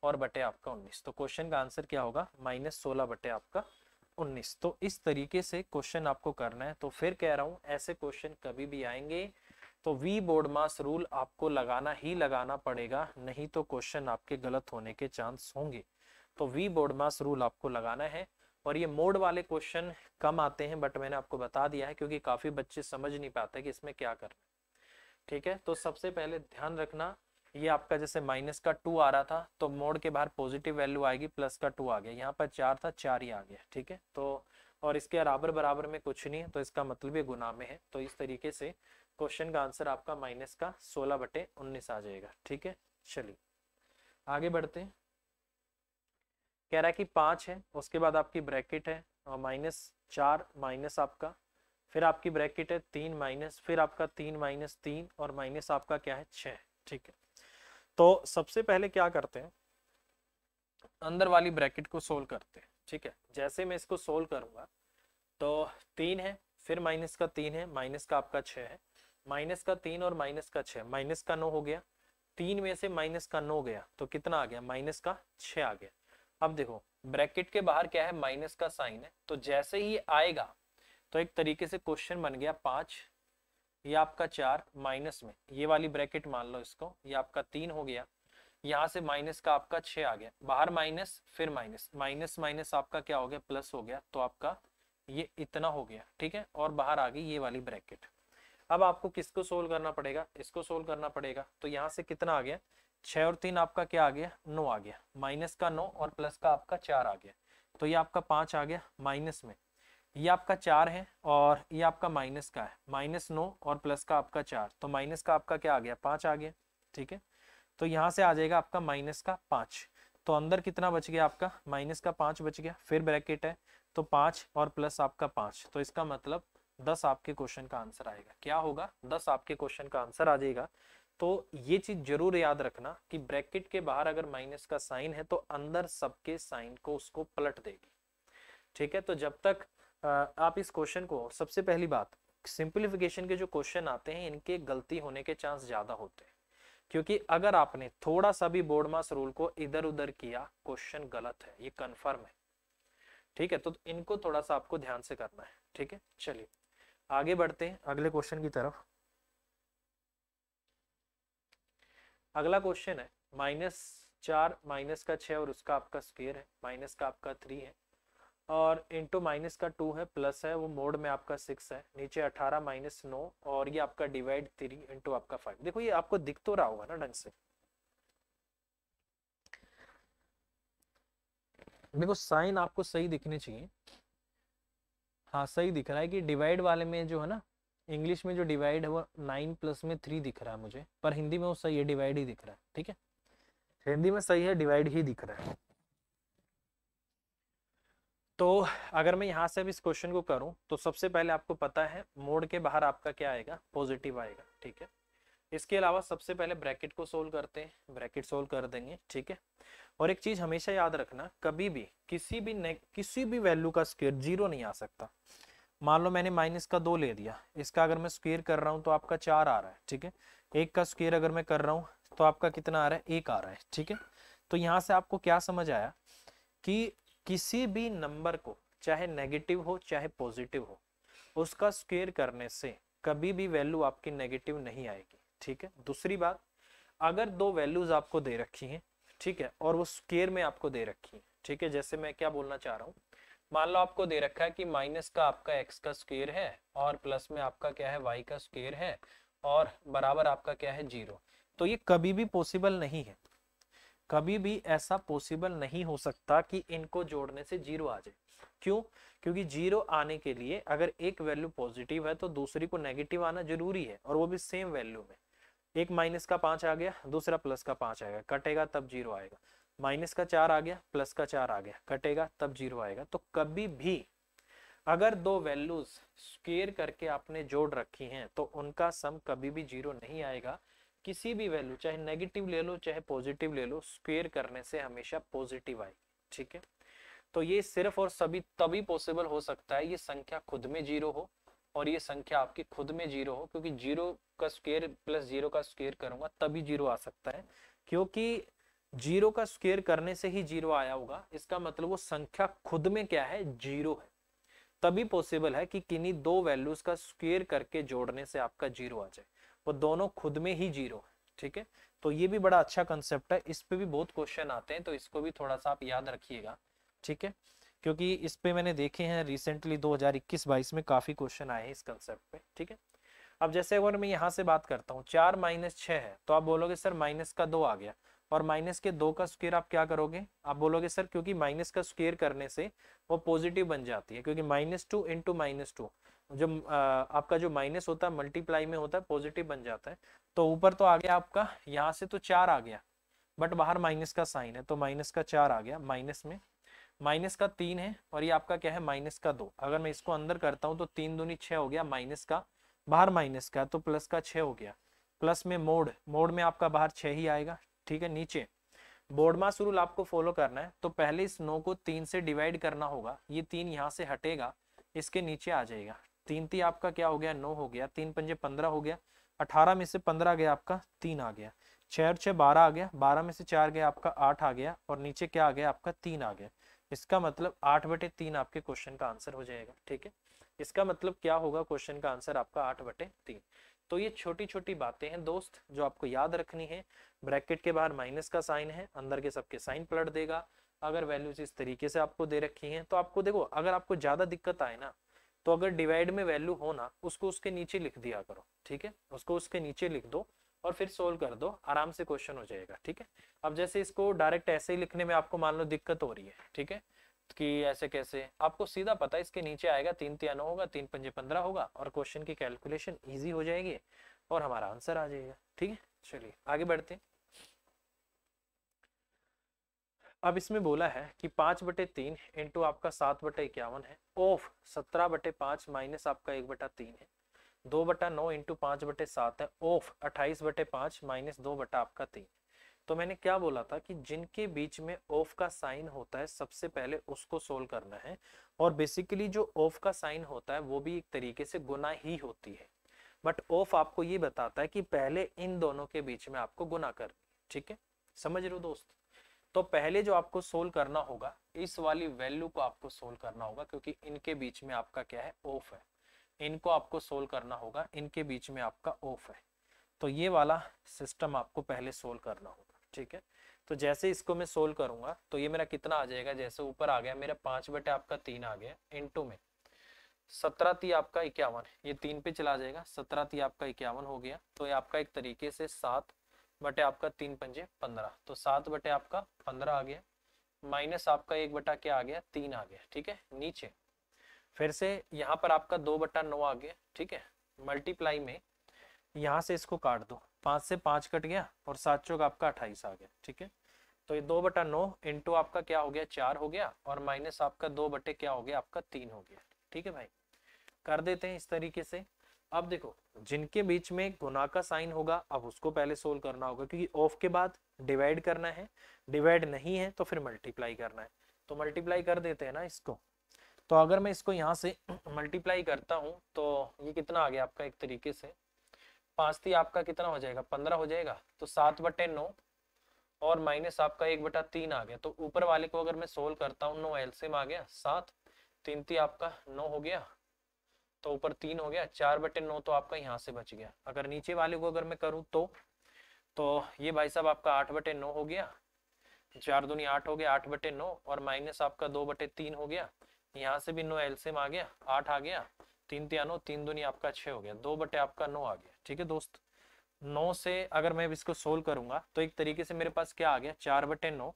और बटे आपका उन्नीस तो क्वेश्चन का आंसर क्या होगा माइनस सोलह बटे आपका उन्नीस तो इस तरीके से क्वेश्चन आपको करना है तो फिर कह रहा हूँ ऐसे क्वेश्चन कभी भी आएंगे तो वी बोर्ड मास रूल आपको लगाना ही लगाना पड़ेगा नहीं तो क्वेश्चन आपके गलत होने के चांस होंगे तो वी बोर्ड मास रूल आपको लगाना है और ये मोड वाले क्वेश्चन कम आते हैं बट मैंने आपको बता दिया है क्योंकि काफ़ी बच्चे समझ नहीं पाते कि इसमें क्या करना ठीक है तो सबसे पहले ध्यान रखना ये आपका जैसे माइनस का टू आ रहा था तो मोड के बाहर पॉजिटिव वैल्यू आएगी प्लस का टू आ गया यहाँ पर चार था चार ही आ गया ठीक है तो और इसके बराबर बराबर में कुछ नहीं है तो इसका मतलब ये गुना में है तो इस तरीके से क्वेश्चन का आंसर आपका माइनस का सोलह बटे उन्नीस आ जाएगा ठीक है चलिए आगे बढ़ते हैं कह रहा है कि पाँच है उसके बाद आपकी ब्रैकेट है माइनस चार माइनस आपका फिर आपकी ब्रैकेट है तीन माइनस फिर आपका तीन माइनस तीन और माइनस आपका क्या है छः ठीक है तो सबसे पहले क्या करते हैं अंदर वाली ब्रैकेट को सोल्व करते हैं ठीक है जैसे मैं इसको सोल्व करूंगा तो तीन है फिर माइनस का तीन है माइनस का आपका छः है माइनस का तीन और माइनस का छः माइनस का नौ हो गया तीन में से माइनस का नौ गया तो कितना आ गया माइनस का छः आ गया अब देखो ब्रैकेट के बाहर क्या है माइनस का साइन है तो जैसे ही आएगा तो एक तरीके से क्वेश्चन बन गया पांच ये आपका चार माइनस में ये वाली ब्रैकेट मान लो इसको ये आपका तीन हो गया यहाँ से माइनस का आपका छ आ गया बाहर माइनस फिर माइनस माइनस माइनस आपका क्या हो गया प्लस हो गया तो आपका ये इतना हो गया ठीक है और बाहर आ गई ये वाली ब्रैकेट अब आपको किसको सोल्व करना पड़ेगा इसको सोल्व करना पड़ेगा तो यहाँ से कितना आ गया छः और तीन आपका क्या आ गया नौ आ गया माइनस का नौ और प्लस का आपका चार आ गया तो ये आपका पाँच आ गया माइनस में ये आपका चार है और ये आपका माइनस का है माइनस नौ और प्लस का आपका चार तो माइनस का आपका क्या आ गया पाँच आ गया ठीक है तो यहाँ से आ जाएगा आपका माइनस का पाँच तो अंदर कितना बच गया आपका माइनस का पाँच बच गया फिर ब्रैकेट है तो पाँच और प्लस आपका पाँच तो इसका मतलब दस आपके क्वेश्चन का आंसर आएगा क्या होगा दस आपके क्वेश्चन का आंसर आ जाएगा तो ये चीज जरूर याद रखना कि ब्रैकेट के बाहर अगर माइनस का साइन है तो अंदर सबके साइन को उसको पलट देगी ठीक है तो जब तक आप इस क्वेश्चन को सबसे पहली बात सिंप्लीफिकेशन के जो क्वेश्चन आते हैं इनके गलती होने के चांस ज्यादा होते हैं क्योंकि अगर आपने थोड़ा सा भी बोर्ड मास रूल को इधर उधर किया क्वेश्चन गलत है ये कन्फर्म है ठीक है तो इनको थोड़ा सा आपको ध्यान से करना है ठीक है चलिए आगे बढ़ते हैं अगले क्वेश्चन की तरफ अगला क्वेश्चन है माइनस चार माइनस का छः और उसका आपका स्केयर है माइनस का आपका थ्री है और इंटू माइनस का टू है प्लस है वो मोड में आपका सिक्स है नीचे अठारह माइनस नौ और ये आपका डिवाइड थ्री इंटू आपका फाइव देखो ये आपको दिख तो रहा होगा ना ढंग से देखो साइन आपको सही दिखने चाहिए हाँ सही दिख रहा है कि डिवाइड वाले में जो है ना इंग्लिश में जो डिवाइड है वो नाइन प्लस में थ्री दिख रहा है मुझे पर हिंदी में वो सही है डिवाइड ही दिख रहा है ठीक है हिंदी में सही है डिवाइड ही दिख रहा है तो अगर मैं यहाँ से अब इस क्वेश्चन को करूँ तो सबसे पहले आपको पता है मोड के बाहर आपका क्या आएगा पॉजिटिव आएगा ठीक है इसके अलावा सबसे पहले ब्रैकेट को सोल्व करते हैं ब्रैकेट सोल्व कर देंगे ठीक है और एक चीज़ हमेशा याद रखना कभी भी किसी भी किसी भी वैल्यू का स्क्वेयर जीरो नहीं आ सकता मान लो मैंने माइनस का दो ले दिया इसका अगर मैं स्क्वेयर कर रहा हूँ तो आपका चार आ रहा है ठीक है एक का स्क्वेयर अगर मैं कर रहा हूँ तो आपका कितना आ रहा है एक आ रहा है ठीक है तो यहाँ से आपको क्या समझ आया कि किसी भी नंबर को चाहे नेगेटिव हो चाहे पॉजिटिव हो उसका स्क्वेयर करने से कभी भी वैल्यू आपकी नेगेटिव नहीं आएगी ठीक है दूसरी बात अगर दो वैल्यूज आपको दे रखी हैं ठीक है और वो स्केयर में आपको दे रखी है ठीक है जैसे मैं क्या बोलना चाह रहा हूँ मान लो आपको दे रखा है कि माइनस का आपका एक्स का स्क्वेयर है और प्लस में आपका क्या है वाई का स्क्वेयर है और बराबर आपका क्या है जीरो तो ये कभी भी पॉसिबल नहीं है कभी भी ऐसा पॉसिबल नहीं हो सकता कि इनको जोड़ने से जीरो आ जाए क्यों क्योंकि जीरो आने के लिए अगर एक वैल्यू पॉजिटिव है तो दूसरी को नेगेटिव आना जरूरी है और वो भी सेम वैल्यू में एक माइनस का पांच आ गया दूसरा प्लस का पांच आएगा कटेगा तब जीरो आएगा माइनस का चार आ गया प्लस का चार आ गया कटेगा तब जीरो आएगा तो कभी भी अगर दो वैल्यूज स्केयर करके आपने जोड़ रखी हैं तो उनका सम कभी भी जीरो नहीं आएगा किसी भी वैल्यू चाहे नेगेटिव ले लो चाहे पॉजिटिव ले लो स्क्वेयर करने से हमेशा पॉजिटिव आएगी ठीक है तो ये सिर्फ और सभी तभी पॉसिबल हो सकता है ये संख्या खुद में जीरो हो और ये संख्या आपकी खुद में जीरो हो क्योंकि जीरो का स्केयर प्लस जीरो का स्केयर करूंगा तभी जीरो आ सकता है क्योंकि जीरो का स्क्वेयर करने से ही जीरो आया होगा इसका मतलब वो संख्या खुद में क्या है जीरो है तभी पॉसिबल है कि किन्हीं दो वैल्यूज का स्क्वेयर करके जोड़ने से आपका जीरो आ जाए वो दोनों खुद में ही जीरो है ठीक है तो ये भी बड़ा अच्छा कंसेप्ट है इस पर भी बहुत क्वेश्चन आते हैं तो इसको भी थोड़ा सा आप याद रखिएगा ठीक है क्योंकि इस पर मैंने देखे हैं रिसेंटली इक्कीस बाईस में काफी क्वेश्चन आए हैं इस कंसेप्ट पे ठीक है अब जैसे अगर मैं यहाँ से बात करता हूँ चार माइनस छः है तो आप बोलोगे सर माइनस का दो आ गया और माइनस के दो का स्क्वेयर आप क्या करोगे आप बोलोगे सर क्योंकि माइनस का स्क्वेयर करने से वो पॉजिटिव बन जाती है क्योंकि minus two into minus two जो आ, आपका जो माइनस होता है मल्टीप्लाई में होता है पॉजिटिव बन जाता है तो ऊपर तो आ गया आपका यहाँ से तो चार आ गया बट बाहर माइनस का साइन है तो माइनस का चार आ गया माइनस में माइनस का तीन है और ये आपका क्या है माइनस का दो अगर मैं इसको अंदर करता हूँ तो तीन दूनी छः हो गया माइनस का बाहर माइनस का तो प्लस का छः हो गया प्लस में मोड मोड में आपका बाहर छः ही आएगा ठीक है नीचे बोर्ड मास रूल आपको फॉलो करना है तो पहले इस नौ को तीन से डिवाइड करना होगा ये तीन यहाँ से हटेगा इसके नीचे आ जाएगा तीन ती आपका क्या हो गया नौ हो गया तीन पंजे पंद्रह हो गया अठारह में से पंद्रह गया आपका तीन आ गया छह और छह बारह आ गया बारह में से चार गया आपका आठ आ गया और नीचे क्या आ गया आपका तीन आ गया इसका मतलब आठ बटे तीन आपके क्वेश्चन का आंसर हो जाएगा ठीक है इसका मतलब क्या होगा क्वेश्चन का आंसर आपका आठ बटे तीन तो ये छोटी छोटी बातें हैं दोस्त जो आपको याद रखनी है ब्रैकेट के बाहर माइनस का साइन है अंदर के सबके साइन पलट देगा अगर वैल्यूज इस तरीके से आपको दे रखी हैं तो आपको देखो अगर आपको ज़्यादा दिक्कत आए ना तो अगर डिवाइड में वैल्यू हो ना उसको उसके नीचे लिख दिया करो ठीक है उसको उसके नीचे लिख दो और फिर सोल्व कर दो आराम से क्वेश्चन हो जाएगा ठीक है अब जैसे इसको डायरेक्ट ऐसे ही लिखने में आपको मान लो दिक्कत हो रही है ठीक है कि ऐसे कैसे आपको सीधा पता इसके नीचे आएगा तीन तिया नौ होगा तीन पंजे पंद्रह होगा और क्वेश्चन की कैलकुलेशन ईजी हो जाएगी और हमारा आंसर आ जाएगा ठीक है चलिए आगे बढ़ते हैं अब इसमें बोला है कि पांच बटे तीन इंटू आपका सात बटे इक्यावन है ऑफ सत्रह बटे पांच माइनस आपका एक बटा तीन है दो बटा नौ इंटू पांच बटे सात है ऑफ अट्ठाईस बटे पांच माइनस दो बटा आपका तीन तो मैंने क्या बोला था कि जिनके बीच में ऑफ का साइन होता है सबसे पहले उसको सोल्व करना है और बेसिकली जो ऑफ का साइन होता है वो भी एक तरीके से गुना ही होती है बट ऑफ आपको ये बताता है कि पहले इन दोनों के बीच में आपको गुना कर ठीक है समझ रहे हो दोस्त तो पहले जो आपको सोल्व करना होगा इस वाली वैल्यू को आपको सोल्व करना होगा क्योंकि इनके बीच में आपका क्या है ऑफ है इनको आपको सोल्व करना होगा इनके बीच में आपका ऑफ है तो ये वाला सिस्टम आपको पहले सोल्व करना होगा ठीक है तो जैसे इसको मैं सोल्व करूंगा तो ये मेरा कितना आ जाएगा जैसे ऊपर आ गया मेरा पांच बटे आपका तीन आ गया इंटू में सत्रह ती आपका इक्यावन ये तीन पे चला जाएगा सत्रह ती आपका इक्यावन हो गया तो ये आपका एक तरीके से सात बटे आपका तीन पंजे पंद्रह तो सात बटे आपका पंद्रह आ गया माइनस आपका एक बटा क्या आ गया तीन आ गया ठीक है नीचे फिर से यहाँ पर आपका दो बटा नौ आ गया ठीक है मल्टीप्लाई में यहाँ से इसको काट दो पांच से पांच कट गया और सात चौक आपका अट्ठाईस आ गया ठीक है तो ये दो बटा नौ इंटू आपका क्या हो गया चार हो गया और माइनस आपका दो बटे क्या हो गया आपका तीन हो गया ठीक है भाई कर देते हैं इस तरीके से अब देखो जिनके बीच में गुना का साइन होगा अब उसको पहले सोल्व करना होगा क्योंकि ऑफ के बाद डिवाइड करना है डिवाइड नहीं है तो फिर मल्टीप्लाई करना है तो मल्टीप्लाई कर देते हैं ना इसको तो अगर मैं इसको यहाँ से मल्टीप्लाई (clears throat) करता हूँ तो ये कितना आ गया आपका एक तरीके से पांच थी आपका कितना हो जाएगा पंद्रह हो जाएगा तो सात बटे नौ और माइनस आपका एक बटा तीन आ गया तो ऊपर वाले को अगर मैं सोल्व करता हूँ नौ एलसीएम आ गया सात तीन ती आपका नौ हो गया तो ऊपर तीन हो गया चार बटे नौ तो आपका यहाँ से बच गया अगर नीचे वाले को अगर मैं करूँ तो तो ये भाई साहब आपका आठ बटे नौ हो गया चार दुनी आठ हो गया आठ बटे नौ और माइनस आपका दो बटे तीन हो गया यहाँ से भी नौ एलसीएम आ गया आठ आ गया तीन तिया नौ तीन दूनी आपका छः हो गया दो बटे आपका नौ आ गया ठीक है दोस्त नौ से अगर मैं इसको सोल्व करूंगा तो एक तरीके से मेरे पास क्या आ गया चार बटे नौ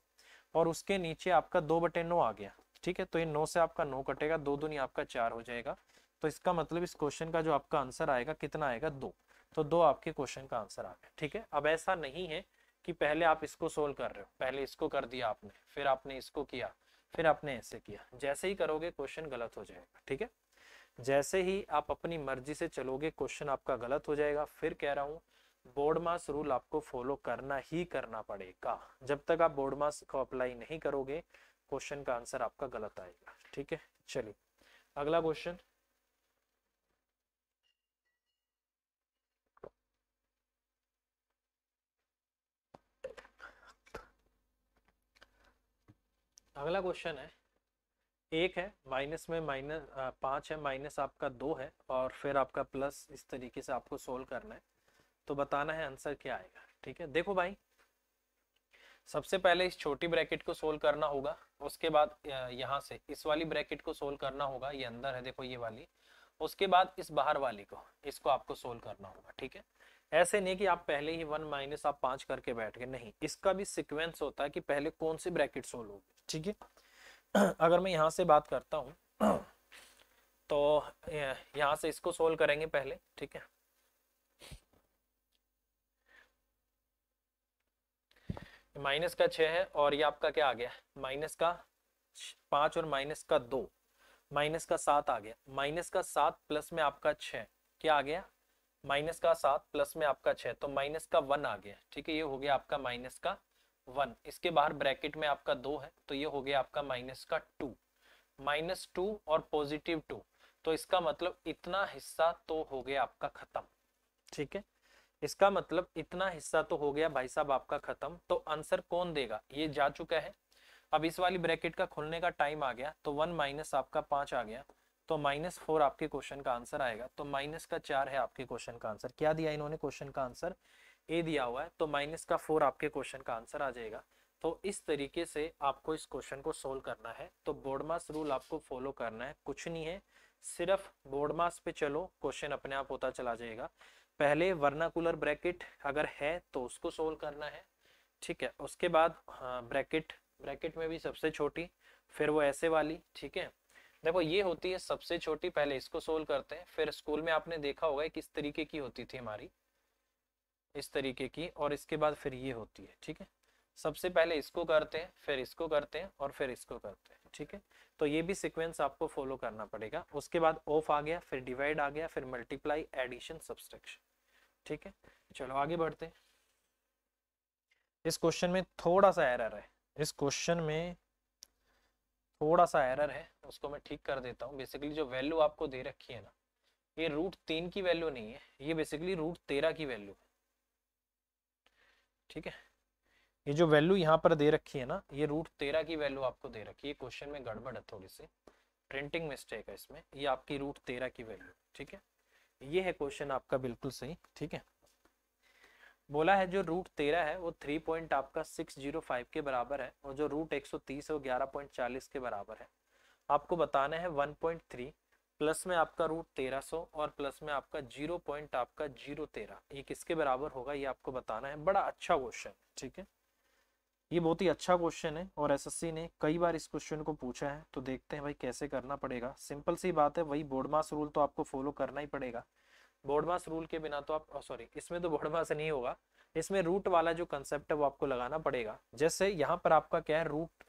और उसके नीचे आपका दो बटे नौ आ गया ठीक है तो ये नौ से आपका नौ कटेगा दो दुनिया आपका चार हो जाएगा तो इसका मतलब इस क्वेश्चन का जो आपका आंसर आएगा कितना आएगा दो तो दो आपके क्वेश्चन का आंसर आ गया ठीक है अब ऐसा नहीं है कि पहले आप इसको सोल्व कर रहे हो पहले इसको कर दिया आपने फिर आपने इसको किया फिर आपने ऐसे किया जैसे ही करोगे क्वेश्चन गलत हो जाएगा ठीक है जैसे ही आप अपनी मर्जी से चलोगे क्वेश्चन आपका गलत हो जाएगा फिर कह रहा हूँ बोर्डमास रूल आपको फॉलो करना ही करना पड़ेगा जब तक आप बोर्डमास को अप्लाई नहीं करोगे क्वेश्चन का आंसर आपका गलत आएगा ठीक है चलिए अगला क्वेश्चन अगला क्वेश्चन है एक है माइनस में माइनस पाँच है माइनस आपका दो है और फिर आपका प्लस इस तरीके से आपको सोल्व करना है तो बताना है आंसर क्या आएगा ठीक है देखो भाई सबसे पहले इस छोटी ब्रैकेट को सोल्व करना होगा उसके बाद यहाँ से इस वाली ब्रैकेट को सोल्व करना होगा ये अंदर है देखो ये वाली उसके बाद इस बाहर वाली को इसको आपको सोल्व करना होगा ठीक है ऐसे नहीं कि आप पहले ही वन माइनस आप पाँच करके बैठ गए नहीं इसका भी सिक्वेंस होता है कि पहले कौन सी ब्रैकेट सोल्व होगी ठीक है (clears throat) अगर मैं यहाँ से बात करता हूँ (clears throat) तो यहाँ से इसको सोल्व करेंगे पहले ठीक है माइनस का छह है और ये आपका क्या आ गया माइनस का पांच और माइनस का दो माइनस का सात आ गया माइनस का सात प्लस में आपका छ क्या आ गया माइनस का सात प्लस में आपका छ तो माइनस का वन आ गया ठीक है ये हो गया आपका माइनस का वन इसके बाहर ब्रैकेट में आपका दो है तो ये हो गया आपका माइनस का टू माइनस टू और पॉजिटिव टू तो इसका मतलब इतना हिस्सा तो हो गया आपका खत्म ठीक है इसका मतलब इतना हिस्सा तो हो गया भाई साहब आपका खत्म तो आंसर कौन देगा ये जा चुका है अब इस वाली ब्रैकेट का खुलने का टाइम आ गया तो वन माइनस आपका पांच आ गया तो माइनस फोर आपके क्वेश्चन का आंसर आएगा तो माइनस का चार है आपके क्वेश्चन का आंसर क्या दिया इन्होंने क्वेश्चन का आंसर ए दिया हुआ है तो माइनस का फोर आपके क्वेश्चन का आंसर आ जाएगा तो इस तरीके से आपको इस क्वेश्चन को सोल्व करना है तो बोर्डमास रूल आपको फॉलो करना है कुछ नहीं है सिर्फ बोर्डमास पे चलो क्वेश्चन अपने आप होता चला जाएगा पहले वर्नाकुलर ब्रैकेट अगर है तो उसको सोल्व करना है ठीक है उसके बाद ब्रैकेट हाँ, ब्रैकेट में भी सबसे छोटी फिर वो ऐसे वाली ठीक है देखो ये होती है सबसे छोटी पहले इसको सोल्व करते हैं फिर स्कूल में आपने देखा होगा किस तरीके की होती थी हमारी इस तरीके की और इसके बाद फिर ये होती है ठीक है सबसे पहले इसको करते हैं फिर इसको करते हैं और फिर इसको करते हैं ठीक है तो ये भी सिक्वेंस आपको फॉलो करना पड़ेगा उसके बाद ऑफ आ गया फिर डिवाइड आ गया फिर मल्टीप्लाई एडिशन सब्सट्रक्शन ठीक है चलो आगे बढ़ते हैं इस क्वेश्चन में थोड़ा सा एरर है इस क्वेश्चन में थोड़ा सा एरर है उसको मैं ठीक कर देता हूँ बेसिकली जो वैल्यू आपको दे रखी है ना ये रूट तीन की वैल्यू नहीं है ये बेसिकली रूट तेरह की वैल्यू है ठीक है ये जो वैल्यू यहाँ पर दे रखी है ना ये रूट तेरह की वैल्यू आपको दे रखी है क्वेश्चन में गड़बड़ है थोड़ी सी प्रिंटिंग मिस्टेक है इसमें ये आपकी रूट तेरह की वैल्यू ठीक है ये है क्वेश्चन आपका बिल्कुल सही ठीक है बोला है जो रूट तेरह है वो थ्री पॉइंट आपका सिक्स जीरो फाइव के बराबर है और जो रूट एक सौ तीस है वो ग्यारह पॉइंट चालीस के बराबर है आपको बताना है वन पॉइंट थ्री प्लस में आपका रूट तेरह सौ और प्लस में आपका जीरो पॉइंट आपका जीरो तेरह ये किसके बराबर होगा ये आपको बताना है बड़ा अच्छा क्वेश्चन ठीक है ये बहुत ही अच्छा क्वेश्चन है और एसएससी ने कई बार इस क्वेश्चन को पूछा है तो देखते हैं भाई कैसे करना पड़ेगा सिंपल सी बात है वही बोर्डमास रूल तो आपको फॉलो करना ही पड़ेगा बोर्डमास रूल के बिना तो आप सॉरी oh, इसमें तो बोर्डमास नहीं होगा इसमें रूट वाला जो कंसेप्ट है वो आपको लगाना पड़ेगा जैसे यहाँ पर आपका क्या है रूट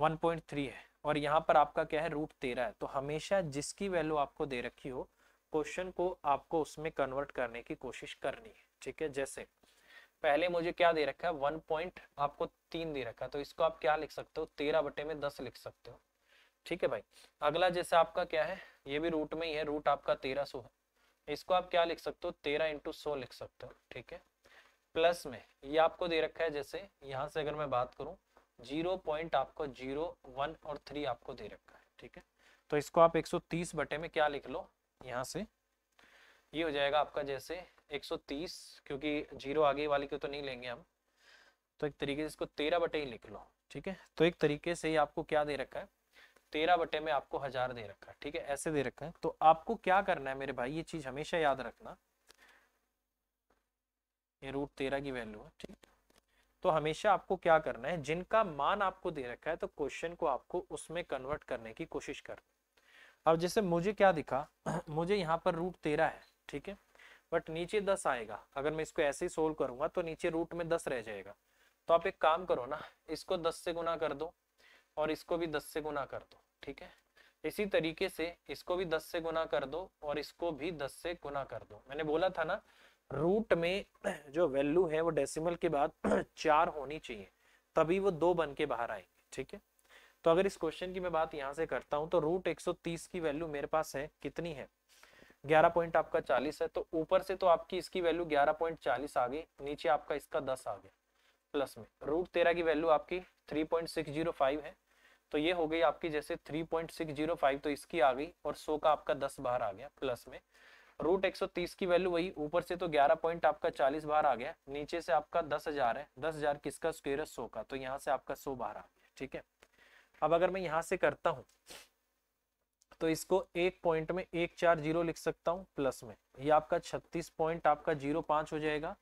वन है और यहाँ पर आपका क्या है रूट तेरह है तो हमेशा जिसकी वैल्यू आपको दे रखी हो क्वेश्चन को आपको उसमें कन्वर्ट करने की कोशिश करनी है ठीक है जैसे पहले मुझे क्या दे रखा है वन पॉइंट आपको तीन दे रखा है तो इसको आप क्या लिख सकते हो तेरह बटे में दस लिख सकते हो ठीक है भाई अगला जैसे आपका क्या है ये भी रूट में ही है रूट आपका तेरह सो है इसको आप क्या लिख सकते हो तेरह इंटू सो लिख सकते हो ठीक है प्लस में ये आपको दे रखा है जैसे यहाँ से अगर मैं बात करूँ जीरो पॉइंट आपको जीरो वन और थ्री आपको दे रखा है ठीक है तो इसको आप एक तीस बटे में क्या लिख लो यहाँ से ये हो जाएगा आपका जैसे एक सौ तीस क्योंकि जीरो आगे वाली को तो नहीं लेंगे हम तो एक तरीके से इसको तेरह बटे ही लिख लो ठीक है तो एक तरीके से ही आपको क्या दे रखा है तेरह बटे में आपको हजार दे रखा है ठीक है ऐसे दे रखा है तो आपको क्या करना है मेरे भाई ये चीज हमेशा याद रखना ये रूट तेरह की वैल्यू है ठीक है तो हमेशा आपको क्या करना है जिनका मान आपको दे रखा है तो क्वेश्चन को आपको उसमें कन्वर्ट करने की कोशिश कर अब जैसे मुझे क्या दिखा (clears throat) मुझे यहाँ पर रूट तेरह है ठीक है बट नीचे दस आएगा अगर मैं इसको ऐसे ही सोल्व करूंगा तो नीचे रूट में दस रह जाएगा तो आप एक काम करो ना इसको दस से गुना कर दो और इसको भी दस से गुना कर दो ठीक है इसी तरीके से इसको भी दस से गुना कर दो और इसको भी दस से गुना कर दो मैंने बोला था ना रूट में जो वैल्यू है वो डेसिमल के बाद (clears throat) चार होनी चाहिए तभी वो दो बन के बाहर आएंगे ठीक है तो अगर इस क्वेश्चन की मैं बात यहाँ से करता हूँ तो रूट एक की वैल्यू मेरे पास है कितनी है ग्यारह पॉइंट आपका चालीस है तो ऊपर से तो आपकी इसकी वैल्यू ग्यारह पॉइंट चालीस आ गई नीचे आपका इसका दस आ गया प्लस में रूट तेरह की वैल्यू आपकी three point six zero five है तो ये हो गई आपकी जैसे three point six zero five तो इसकी आ गई और सौ का आपका दस बाहर आ गया प्लस में रूट एक की वैल्यू वही ऊपर से तो ग्यारह पॉइंट आपका चालीस बार आ गया नीचे से आपका दस हजार है दस हजार किसका स्क्वेयर है सौ का तो यहाँ से आपका सौ बार आ गया ठीक है अब अगर मैं यहाँ से करता हूँ तो इसको एक पॉइंट में एक चार जीरो लिख सकता हूँ प्लस में ये आपका छत्तीस पॉइंट आपका जीरो पाँच हो जाएगा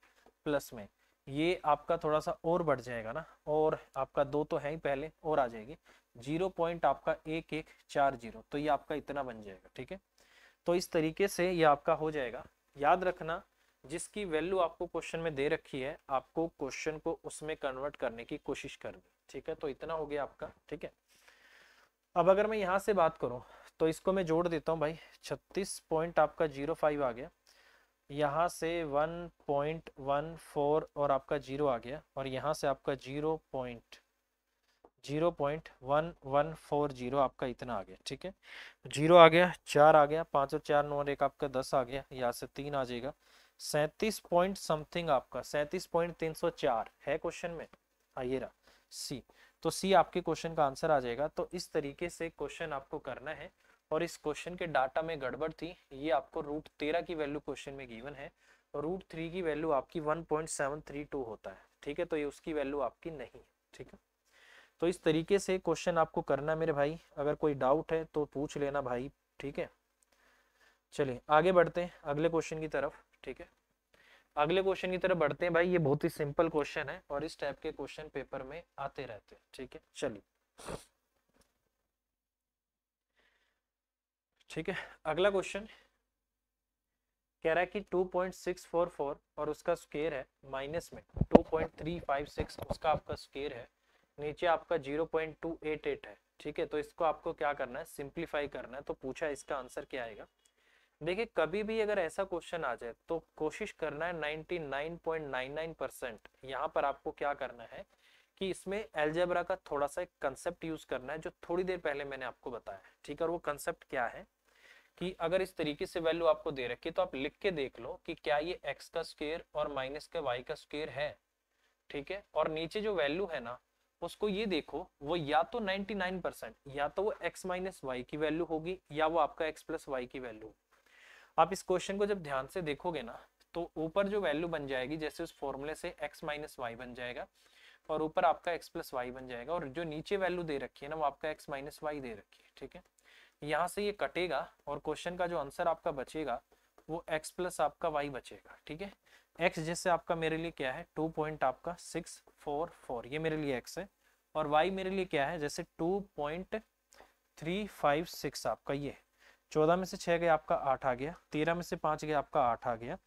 प्लस में ये आपका थोड़ा सा और बढ़ जाएगा ना और आपका दो तो है ही पहले और आ जाएगी जीरो पॉइंट आपका एक एक चार जीरो तो ये आपका इतना बन जाएगा ठीक है तो इस तरीके से ये आपका हो जाएगा याद रखना जिसकी वैल्यू आपको क्वेश्चन में दे रखी है आपको क्वेश्चन को उसमें कन्वर्ट करने की कोशिश करनी ठीक है तो इतना हो गया आपका ठीक है अब अगर मैं यहाँ से बात करूँ तो इसको मैं जोड़ देता हूँ भाई छत्तीस पॉइंट आपका जीरो फाइव आ गया यहाँ से वन पॉइंट वन फोर और आपका जीरो आ गया और यहाँ से आपका zero point zero point one one four zero आपका इतना आ गया ठीक है जीरो आ गया चार आ गया पाँच और चार नौ एक आपका दस आ गया यहाँ से तीन आ जाएगा सैंतीस पॉइंट समथिंग आपका सैंतीस पॉइंट तीन सौ चार है क्वेश्चन में आइए रहा सी तो सी आपके क्वेश्चन का आंसर आ जाएगा तो इस तरीके से क्वेश्चन आपको करना है और इस क्वेश्चन के डाटा में गड़बड़ थी ये आपको रूट तेरह की वैल्यू क्वेश्चन में गिवन है और रूट थ्री की वैल्यू आपकी one point seven three two होता है ठीक है तो ये उसकी वैल्यू आपकी नहीं है ठीक है तो इस तरीके से क्वेश्चन आपको करना मेरे भाई अगर कोई डाउट है तो पूछ लेना भाई ठीक है चलिए आगे बढ़ते हैं अगले क्वेश्चन की तरफ ठीक है अगले क्वेश्चन की तरफ बढ़ते हैं भाई ये बहुत ही सिंपल क्वेश्चन है और इस टाइप के क्वेश्चन पेपर में आते रहते हैं ठीक है चलिए ठीक है अगला क्वेश्चन कह रहा है कि 2.644 और उसका स्केयर है माइनस में 2.356 उसका आपका स्केयर है नीचे आपका zero point two eight eight है ठीक है तो इसको आपको क्या करना है सिंप्लीफाई करना है तो पूछा इसका आंसर क्या आएगा देखिए कभी भी अगर ऐसा क्वेश्चन आ जाए तो कोशिश करना है 99.99 परसेंट यहाँ पर आपको क्या करना है कि इसमें एल्जेब्रा का थोड़ा सा एक कंसेप्ट यूज करना है जो थोड़ी देर पहले मैंने आपको बताया ठीक है और वो कंसेप्ट क्या है कि अगर इस तरीके से वैल्यू आपको दे रखी है तो आप लिख के देख लो कि क्या ये एक्स का स्केयर और माइनस का वाई का स्केयर है ठीक है और नीचे जो वैल्यू है ना उसको ये देखो वो या तो 99 परसेंट या तो वो x माइनस वाई की वैल्यू होगी या वो आपका x प्लस वाई की वैल्यू आप इस क्वेश्चन को जब ध्यान से देखोगे ना तो ऊपर जो वैल्यू बन जाएगी जैसे उस फॉर्मूले से x माइनस वाई बन जाएगा और ऊपर आपका x प्लस वाई बन जाएगा और जो नीचे वैल्यू दे रखी है ना वो आपका x माइनस वाई दे रखी है ठीक है यहाँ से ये कटेगा और क्वेश्चन का जो आंसर आपका बचेगा वो एक्स प्लस आपका वाई बचेगा ठीक है एक्स जैसे आपका मेरे लिए क्या है टू पॉइंट आपका सिक्स फोर फोर ये मेरे लिए एक्स है और वाई मेरे लिए क्या है जैसे two point three five six आपका ये चौदह में से छः गया आपका आठ आ गया तेरह में से पाँच गया आपका आठ आ गया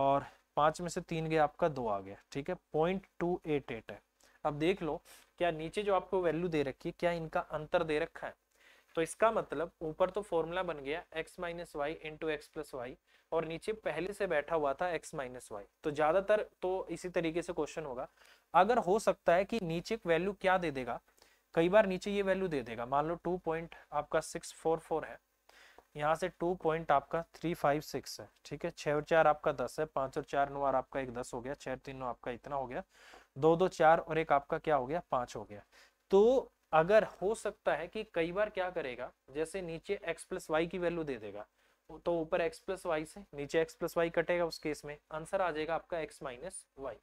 और पाँच में से तीन गया आपका दो आ गया ठीक है पॉइंट टू एट एट है अब देख लो क्या नीचे जो आपको वैल्यू दे रखी है क्या इनका अंतर दे रखा है तो इसका मतलब ऊपर तो फॉर्मूला बन गया x minus y into x plus y और नीचे पहले से बैठा हुआ था x माइनस वाई तो ज्यादातर तो इसी तरीके से क्वेश्चन होगा अगर हो सकता है कि नीचे वैल्यू क्या दे देगा कई बार नीचे ये वैल्यू दे देगा मान लो टू पॉइंट आपका सिक्स फोर फोर है यहाँ से टू पॉइंट आपका थ्री फाइव सिक्स है ठीक है छह और चार आपका दस है पांच और चार नौ और आपका एक दस हो गया छह तीन नौ आपका इतना हो गया दो दो चार और एक आपका क्या हो गया पांच हो गया तो अगर हो सकता है कि कई बार क्या करेगा जैसे नीचे एक्स प्लस वाई की वैल्यू दे देगा तो ऊपर एक्स प्लस वाई से नीचे एक्स प्लस वाई कटेगा उस केस में आंसर आ जाएगा आपका एक्स माइनस वाई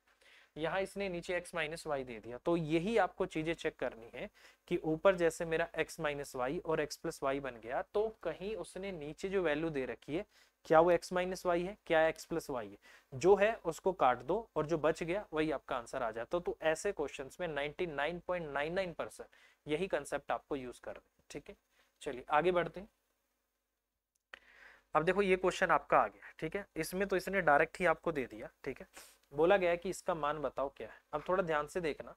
यहाँ इसने नीचे एक्स माइनस वाई दे दिया तो यही आपको चीजें चेक करनी है कि ऊपर जैसे मेरा एक्स माइनस वाई और एक्स प्लस वाई बन गया तो कहीं उसने नीचे जो वैल्यू दे रखी है क्या वो एक्स माइनस वाई है क्या एक्स प्लस वाई है जो है उसको काट दो और जो बच गया वही आपका आंसर आ जाता तो ऐसे क्वेश्चन में नाइनटी यही कंसेप्ट आपको यूज कर रहे ठीक है चलिए आगे बढ़ते हैं अब देखो ये क्वेश्चन आपका आ गया ठीक है इसमें तो इसने डायरेक्ट ही आपको दे दिया ठीक है बोला गया कि इसका मान बताओ क्या है अब थोड़ा ध्यान से देखना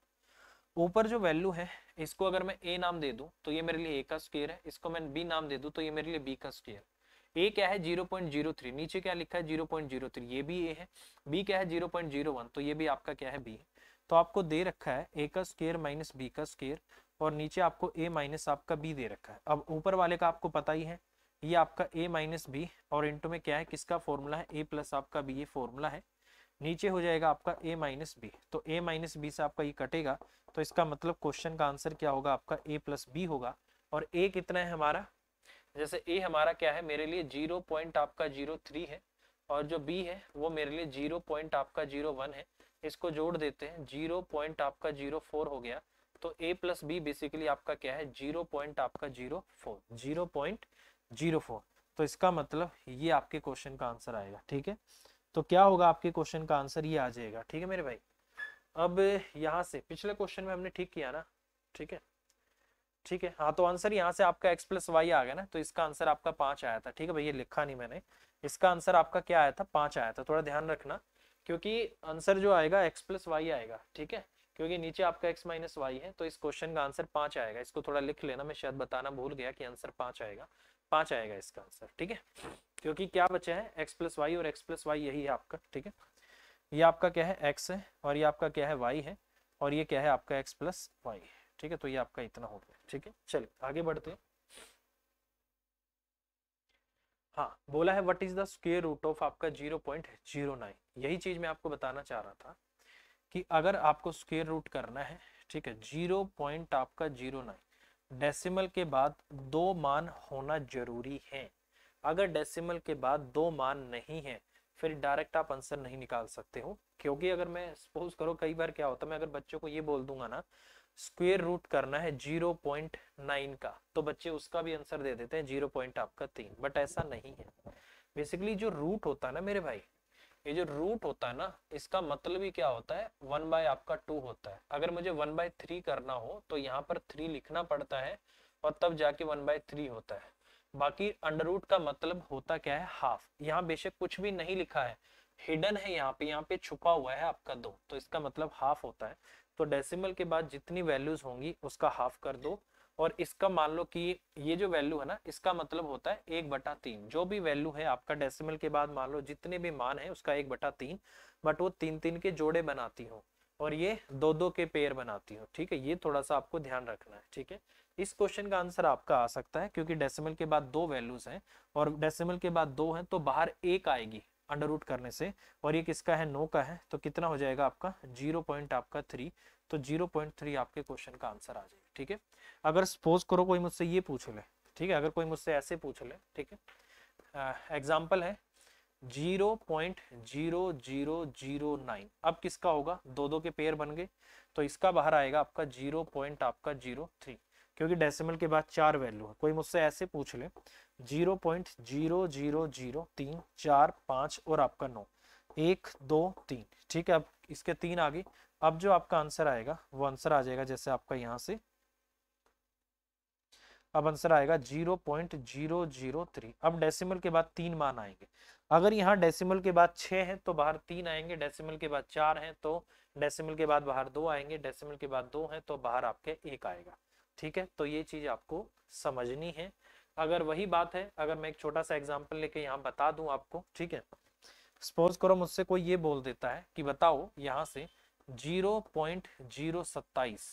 ऊपर जो वैल्यू है इसको अगर मैं ए नाम दे दूं तो ये मेरे लिए ए का स्केयर है इसको मैं बी नाम दे दूं तो ये मेरे लिए बी का स्केयर ए क्या है जीरो जीरो पॉइंट थ्री नीचे क्या लिखा है जीरो जीरो पॉइंट थ्री ये भी ए है बी क्या है जीरो जीरो पॉइंट वन तो ये भी आपका क्या है बी है तो आपको दे रखा है ए का स्केयर माइनस बी का स्केयर और नीचे आपको ए माइनस आपका बी दे रखा है अब ऊपर वाले का आपको पता ही है ये आपका ए माइनस बी और इंटू में क्या है किसका फॉर्मूला है ए प्लस आपका बी ये फॉर्मूला है नीचे हो जाएगा आपका ए माइनस बी तो ए माइनस बी से आपका ये कटेगा तो इसका मतलब क्वेश्चन का आंसर क्या होगा आपका ए प्लस बी होगा और ए कितना है हमारा जैसे ए हमारा क्या है मेरे लिए जीरो पॉइंट आपका जीरो थ्री है और जो बी है वो मेरे लिए जीरो पॉइंट आपका जीरो वन है इसको जोड़ देते हैं जीरो पॉइंट आपका जीरो फोर हो गया तो ए प्लस बी बेसिकली आपका क्या है जीरो पॉइंट आपका zero four zero point zero four तो इसका मतलब ये आपके क्वेश्चन का आंसर आएगा ठीक है तो क्या होगा आपके क्वेश्चन का आंसर ये आ जाएगा ठीक है मेरे भाई अब यहाँ से पिछले क्वेश्चन में हमने ठीक किया ना ठीक है ठीक है हाँ तो आंसर यहाँ से आपका एक्स प्लस वाई आ गया ना तो इसका आंसर आपका पांच आया था ठीक है भैया लिखा नहीं मैंने इसका आंसर आपका क्या आया था पांच आया था थोड़ा ध्यान रखना क्योंकि आंसर जो आएगा एक्स प्लस वाई आएगा ठीक है क्योंकि नीचे आपका एक्स माइनस वाई है तो इस क्वेश्चन का आंसर पांच आएगा इसको थोड़ा लिख लेना मैं शायद बताना भूल गया कि आंसर पांच आएगा पांच आएगा इसका आंसर ठीक है क्योंकि क्या बचा है एक्स प्लस वाई और एक्स प्लस वाई यही है आपका ठीक है ये आपका क्या है एक्स है और ये आपका क्या है वाई है और ये क्या है आपका एक्स प्लस वाई है ठीक है तो ये आपका इतना हो गया ठीक है चलिए आगे बढ़ते हैं हाँ बोला है what is the square root of आपका जीरो पॉइंट जीरो नाइन यही चीज मैं आपको बताना चाह रहा था कि अगर आपको स्केयर रूट करना है ठीक है जीरो पॉइंट आपका जीरो नाइन डेसिमल के बाद दो मान होना जरूरी है अगर डेसिमल के बाद दो मान नहीं है फिर डायरेक्ट आप आंसर नहीं निकाल सकते हो क्योंकि अगर मैं सपोज करो कई बार क्या होता है मैं अगर बच्चों को ये बोल दूंगा ना स्क्वेयर रूट करना है जीरो पॉइंट नाइन का तो बच्चे उसका भी आंसर दे देते हैं जीरो पॉइंट आपका तीन बट ऐसा नहीं है बेसिकली जो रूट होता है ना मेरे भाई ये जो रूट होता है ना इसका मतलब ही क्या होता है वन बाय आपका टू होता है अगर मुझे वन बाय थ्री करना हो तो यहाँ पर थ्री लिखना पड़ता है और तब जाके वन बाय थ्री होता है बाकी अंडर रूट का मतलब होता क्या है हाफ यहाँ बेशक कुछ भी नहीं लिखा है हिडन है यहाँ पे यहाँ पे छुपा हुआ है आपका दो तो इसका मतलब हाफ होता है तो डेसिमल के बाद जितनी वैल्यूज होंगी उसका हाफ कर दो और इसका मान लो कि ये जो वैल्यू है ना इसका मतलब होता है एक बटा तीन जो भी वैल्यू है आपका डेसिमल के बाद मान लो जितने भी मान है उसका एक बटा तीन बट वो तीन तीन के जोड़े बनाती हो और ये दो दो के पेयर बनाती हो ठीक है ये थोड़ा सा आपको ध्यान रखना है ठीक है इस क्वेश्चन का आंसर आपका आ सकता है क्योंकि डेसिमल के बाद दो वैल्यूज है और डेसिमल के बाद दो है तो बाहर एक आएगी अंडर रूट करने से और ये किसका है नो का है तो कितना हो जाएगा आपका जीरो पॉइंट आपका थ्री तो जीरो पॉइंट थ्री आपके क्वेश्चन का आंसर आ जाएगा ठीक है अगर सपोज करो कोई मुझसे ये पूछ ले ठीक है अगर कोई मुझसे ऐसे पूछ ले ठीक है एग्जाम्पल है zero point zero zero zero nine अब किसका होगा दो दो के पेयर बन गए तो इसका बाहर आएगा आपका जीरो पॉइंट आपका जीरो थ्री क्योंकि डेसिमल के बाद चार वैल्यू है कोई मुझसे ऐसे पूछ ले zero point zero zero zero तीन चार पाँच और आपका नौ एक दो तीन ठीक है अब इसके तीन आ गए अब जो आपका आंसर आएगा वो आंसर आ जाएगा जैसे आपका यहाँ से अब आंसर आएगा zero point zero zero three अब डेसिमल के बाद तीन मान आएंगे अगर यहाँ डेसिमल के बाद छह है तो बाहर तीन आएंगे डेसिमल के बाद चार है तो डेसिमल के बाद बाहर दो आएंगे डेसिमल के बाद दो है तो बाहर आपके एक आएगा ठीक है तो ये चीज़ आपको समझनी है अगर वही बात है अगर मैं एक छोटा सा एग्जाम्पल लेके यहाँ बता दू आपको ठीक है सपोज करो मुझसे कोई ये बोल देता है कि बताओ यहाँ से जीरो पॉइंट जीरो सत्ताईस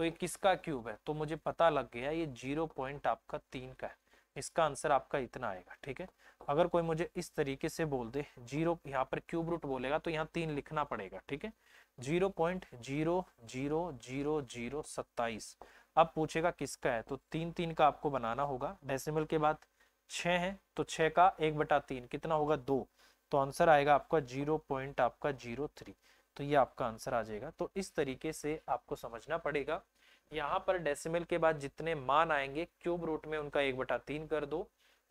तो ये किसका क्यूब है तो मुझे पता लग गया ये जीरो पॉइंट आपका तीन का है इसका आंसर आपका इतना आएगा ठीक है अगर कोई मुझे इस तरीके से बोल दे जीरो यहाँ पर क्यूब रूट बोलेगा तो यहाँ तीन लिखना पड़ेगा ठीक है zero point zero zero zero zero सत्ताईस अब पूछेगा किसका है तो तीन तीन का आपको बनाना होगा डेसिमल के बाद छः है तो छः का एक बटा तीन कितना होगा दो तो आंसर आएगा आपका जीरो पॉइंट आपका जीरो थ्री तो ये आपका आंसर आ जाएगा तो इस तरीके से आपको समझना पड़ेगा यहाँ पर डेसिमल के बाद जितने मान आएंगे क्यूब रूट में उनका एक बटा तीन कर दो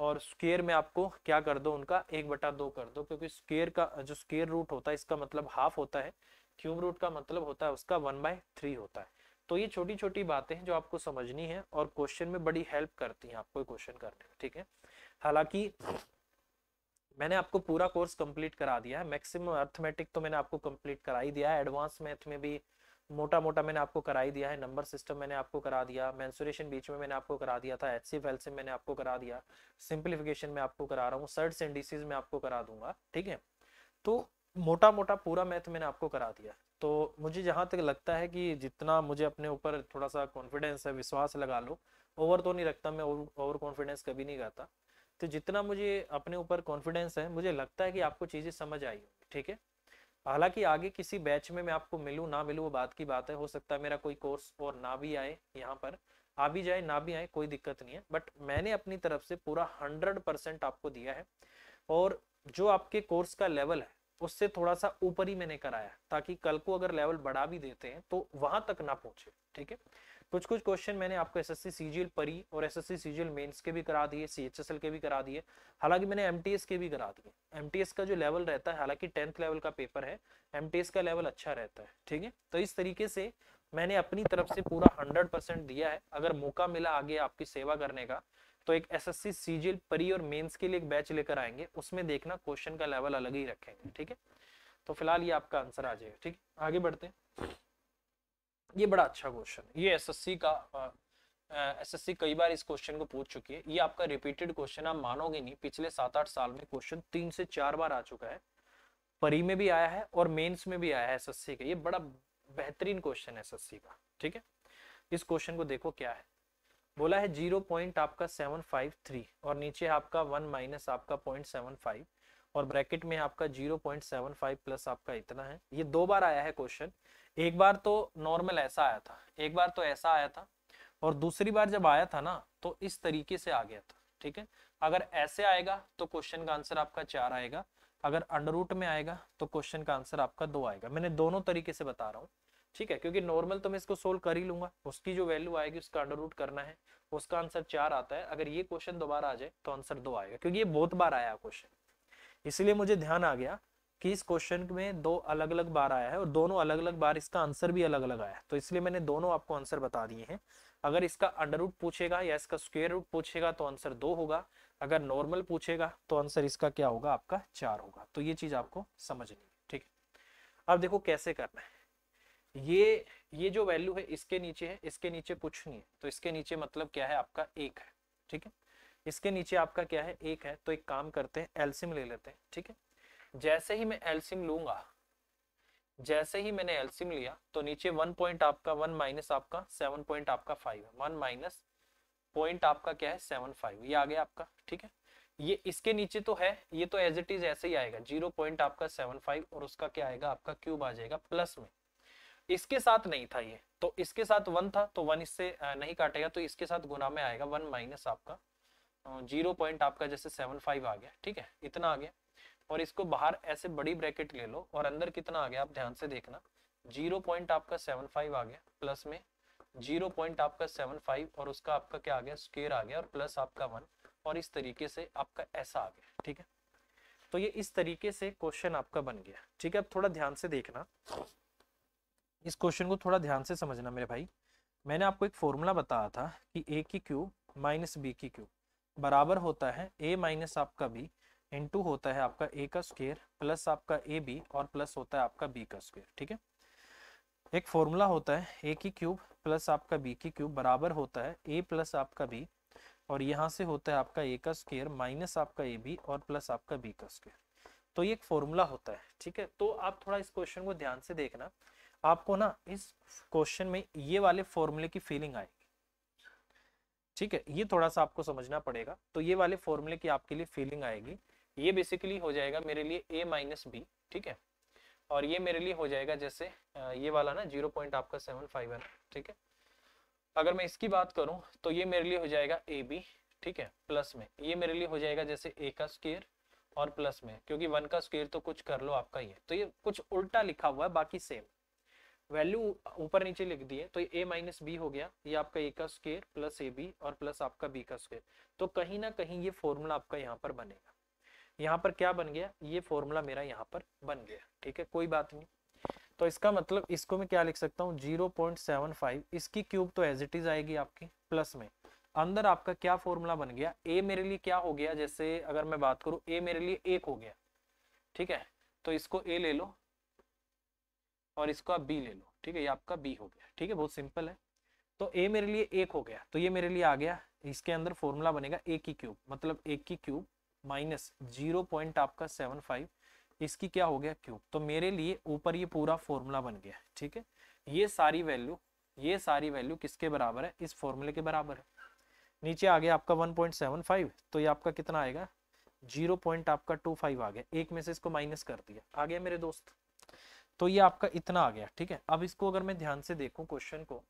और स्केयर में आपको क्या कर दो उनका एक बटा दो कर दो क्योंकि स्केयर का जो स्केयर रूट होता है इसका मतलब हाफ होता है क्यूब रूट का मतलब होता है उसका वन बाय थ्री होता है तो ये छोटी छोटी बातें हैं जो आपको समझनी है और क्वेश्चन में बड़ी हेल्प करती हैं आपको क्वेश्चन करने में ठीक है हालांकि मैंने आपको पूरा कोर्स कंप्लीट करा दिया है मैक्सिमम अर्थमेटिक तो मैंने आपको कंप्लीट करा ही दिया है एडवांस मैथ में भी मोटा मोटा मैंने आपको करा ही दिया है नंबर सिस्टम मैंने आपको करा दिया मैंसुरेशन बीच में मैंने आपको करा दिया था एच सी मैंने आपको करा दिया सिंप्लीफिकेशन में आपको करा रहा हूँ सर्ट्स एंड में आपको करा दूंगा ठीक है तो मोटा मोटा पूरा मैथ मैंने आपको करा दिया तो मुझे जहाँ तक लगता है कि जितना मुझे अपने ऊपर थोड़ा सा कॉन्फिडेंस है विश्वास लगा लो ओवर तो नहीं रखता मैं ओवर कॉन्फिडेंस कभी नहीं गाता तो जितना मुझे अपने ऊपर कॉन्फिडेंस है मुझे लगता है कि आपको चीज़ें समझ आई होगी ठीक है हालांकि आगे किसी बैच में मैं आपको मिलूँ ना मिलूँ वो बात की बात है हो सकता है मेरा कोई कोर्स और ना भी आए यहाँ पर आ भी जाए ना भी आए कोई दिक्कत नहीं है बट मैंने अपनी तरफ से पूरा हंड्रेड परसेंट आपको दिया है और जो आपके कोर्स का लेवल है उससे थोड़ा सा ऊपर ही मैंने कराया ताकि कल को अगर लेवल बढ़ा भी देते हैं तो वहां तक ना पहुंचे ठीक है कुछ कुछ क्वेश्चन मैंने आपको S S C C G L pre और S S C C G L mains के भी करा दिए सी एच एस एल के भी करा दिए हालांकि मैंने एम टी एस के भी करा दिए एम टी एस का जो लेवल रहता है हालांकि टेंथ लेवल का पेपर है एम टी एस का लेवल अच्छा रहता है ठीक है तो इस तरीके से मैंने अपनी तरफ से पूरा हंड्रेड परसेंट दिया है अगर मौका मिला आगे आपकी सेवा करने का तो एक एस एस सी परी और मेन्स के लिए एक बैच लेकर आएंगे उसमें देखना क्वेश्चन का लेवल अलग ही रखेंगे ठीक है तो फिलहाल ये आपका आंसर आ जाएगा ठीक है आगे बढ़ते हैं ये बड़ा अच्छा क्वेश्चन ये एसएससी का एसएससी uh, कई बार इस क्वेश्चन को पूछ चुकी है ये आपका रिपीटेड क्वेश्चन आप मानोगे नहीं पिछले सात आठ साल में क्वेश्चन तीन से चार बार आ चुका है परी में भी आया है और मेंस में भी आया है सी का ये बड़ा बेहतरीन क्वेश्चन है सी का ठीक है इस क्वेश्चन को देखो क्या है बोला है जीरो पॉइंट आपका सेवन फाइव थ्री और नीचे आपका वन माइनस आपका पॉइंट सेवन फाइव और ब्रैकेट में आपका 0.75 प्लस आपका इतना है ये दो बार आया है क्वेश्चन एक बार तो नॉर्मल ऐसा आया था एक बार तो ऐसा आया था और दूसरी बार जब आया था ना तो इस तरीके से आ गया था ठीक है अगर ऐसे आएगा तो क्वेश्चन का आंसर आपका चार आएगा अगर अंडर रूट में आएगा तो क्वेश्चन का आंसर आपका दो आएगा मैंने दोनों तरीके से बता रहा हूँ ठीक है क्योंकि नॉर्मल तो मैं इसको सोल्व कर ही लूंगा उसकी जो वैल्यू आएगी उसका अंडर रूट करना है उसका आंसर चार आता है अगर ये क्वेश्चन दोबारा आ जाए तो आंसर दो आएगा क्योंकि ये बहुत बार आया क्वेश्चन इसलिए मुझे ध्यान आ गया कि इस क्वेश्चन में दो अलग अलग बार आया है और दोनों अलग अलग बार इसका आंसर भी अलग अलग आया है तो इसलिए मैंने दोनों आपको आंसर बता दिए हैं अगर इसका अंडर रूट पूछेगा या इसका स्क्वेयर रूट पूछेगा तो आंसर दो होगा अगर नॉर्मल पूछेगा तो आंसर इसका क्या होगा आपका चार होगा तो ये चीज आपको समझनी है ठीक है अब देखो कैसे करना है ये ये जो वैल्यू है इसके नीचे है इसके नीचे कुछ नहीं है तो इसके नीचे मतलब क्या है आपका एक है ठीक है इसके नीचे आपका क्या है एक है तो एक काम करते हैं एल्सिम ले लेते हैं ठीक है जैसे ही मैं एल्सिम लूंगा जैसे ही मैंने एल्सिम लिया तो नीचे वन पॉइंट आपका वन माइनस आपका सेवन पॉइंट आपका फाइव है वन माइनस पॉइंट आपका क्या है सेवन फाइव ये आ गया आपका ठीक है ये इसके नीचे तो है ये तो एज इट इज ऐसे ही आएगा जीरो पॉइंट आपका सेवन फाइव और उसका क्या आएगा आपका क्यूब आ जाएगा प्लस में इसके साथ नहीं था ये तो इसके साथ वन था तो वन इससे नहीं काटेगा तो इसके साथ गुना में आएगा वन माइनस आपका जीरो पॉइंट आपका जैसे सेवन फाइव आ गया ठीक है इतना आ गया और इसको बाहर ऐसे बड़ी ब्रैकेट ले लो और अंदर कितना आ गया आप ध्यान से देखना जीरो पॉइंट आपका सेवन फाइव आ गया प्लस में जीरो पॉइंट आपका सेवन फाइव और उसका आपका क्या आ गया स्केयर आ गया और प्लस आपका वन और इस तरीके से आपका ऐसा आ गया ठीक है तो ये इस तरीके से क्वेश्चन आपका बन गया ठीक है अब थोड़ा ध्यान से देखना इस क्वेश्चन को थोड़ा ध्यान से समझना मेरे भाई मैंने आपको एक फॉर्मूला बताया था कि ए की क्यूब माइनस बी की क्यूब बराबर होता है ए माइनस आपका बी टू होता है आपका ए का स्क्वेयर प्लस आपका ए बी और प्लस होता है आपका बी का स्क्वेयर ठीक है एक फॉर्मूला होता है ए की क्यूब प्लस आपका बी की क्यूब बराबर होता है ए प्लस आपका बी और यहाँ से होता है आपका ए का स्क्वेयर माइनस आपका ए बी और प्लस आपका बी का स्क्वेयर तो ये एक फॉर्मूला होता है ठीक है तो आप थोड़ा इस क्वेश्चन को ध्यान से देखना आपको ना इस क्वेश्चन में ये वाले फॉर्मूले की फीलिंग आएगी ठीक है ये थोड़ा सा आपको समझना पड़ेगा तो ये वाले फॉर्मूले की आपके लिए फीलिंग आएगी ये बेसिकली हो जाएगा मेरे लिए ए माइनस बी ठीक है और ये मेरे लिए हो जाएगा जैसे ये वाला ना जीरो पॉइंट आपका सेवन फाइव है ठीक है अगर मैं इसकी बात करूं तो ये मेरे लिए हो जाएगा ए बी ठीक है प्लस में ये मेरे लिए हो जाएगा जैसे ए का स्केयर और प्लस में क्योंकि वन का स्केयर तो कुछ कर लो आपका ये तो ये कुछ उल्टा लिखा हुआ है बाकी सेम वैल्यू ऊपर नीचे लिख दिए तो ए माइनस बी हो गया ये आपका ए का स्क्वेयर प्लस ए बी और प्लस आपका बी का स्क्वेयर तो कहीं ना कहीं ये फॉर्मूला आपका यहाँ पर बनेगा यहाँ पर क्या बन गया ये फॉर्मूला मेरा यहाँ पर बन गया ठीक है कोई बात नहीं तो इसका मतलब इसको मैं क्या लिख सकता हूँ जीरो पॉइंट सेवन फाइव इसकी क्यूब तो एज इट इज आएगी आपकी प्लस में अंदर आपका क्या फॉर्मूला बन गया ए मेरे लिए क्या हो गया जैसे अगर मैं बात करूँ ए मेरे लिए एक हो गया ठीक है तो इसको ए ले लो और इसको आप बी ले लो ठीक है ये आपका बी हो गया ठीक है बहुत सिंपल है तो ए मेरे लिए एक हो गया तो ये मेरे लिए आ गया इसके अंदर फॉर्मूला बनेगा ए की क्यूब मतलब ए की क्यूब माइनस जीरो पॉइंट आपका सेवन फाइव इसकी क्या हो गया क्यूब तो मेरे लिए ऊपर ये पूरा फॉर्मूला बन गया ठीक है ये सारी वैल्यू ये सारी वैल्यू किसके बराबर है इस फॉर्मूले के बराबर है नीचे आ गया आपका वन पॉइंट सेवन फाइव तो ये आपका कितना आएगा जीरो पॉइंट आपका टू फाइव आ गया एक में से इसको माइनस कर दिया आ गया मेरे दोस्त तो ये आपका इतना आ गया ठीक है अब इसको अगर मैं ध्यान से देखूं क्वेश्चन को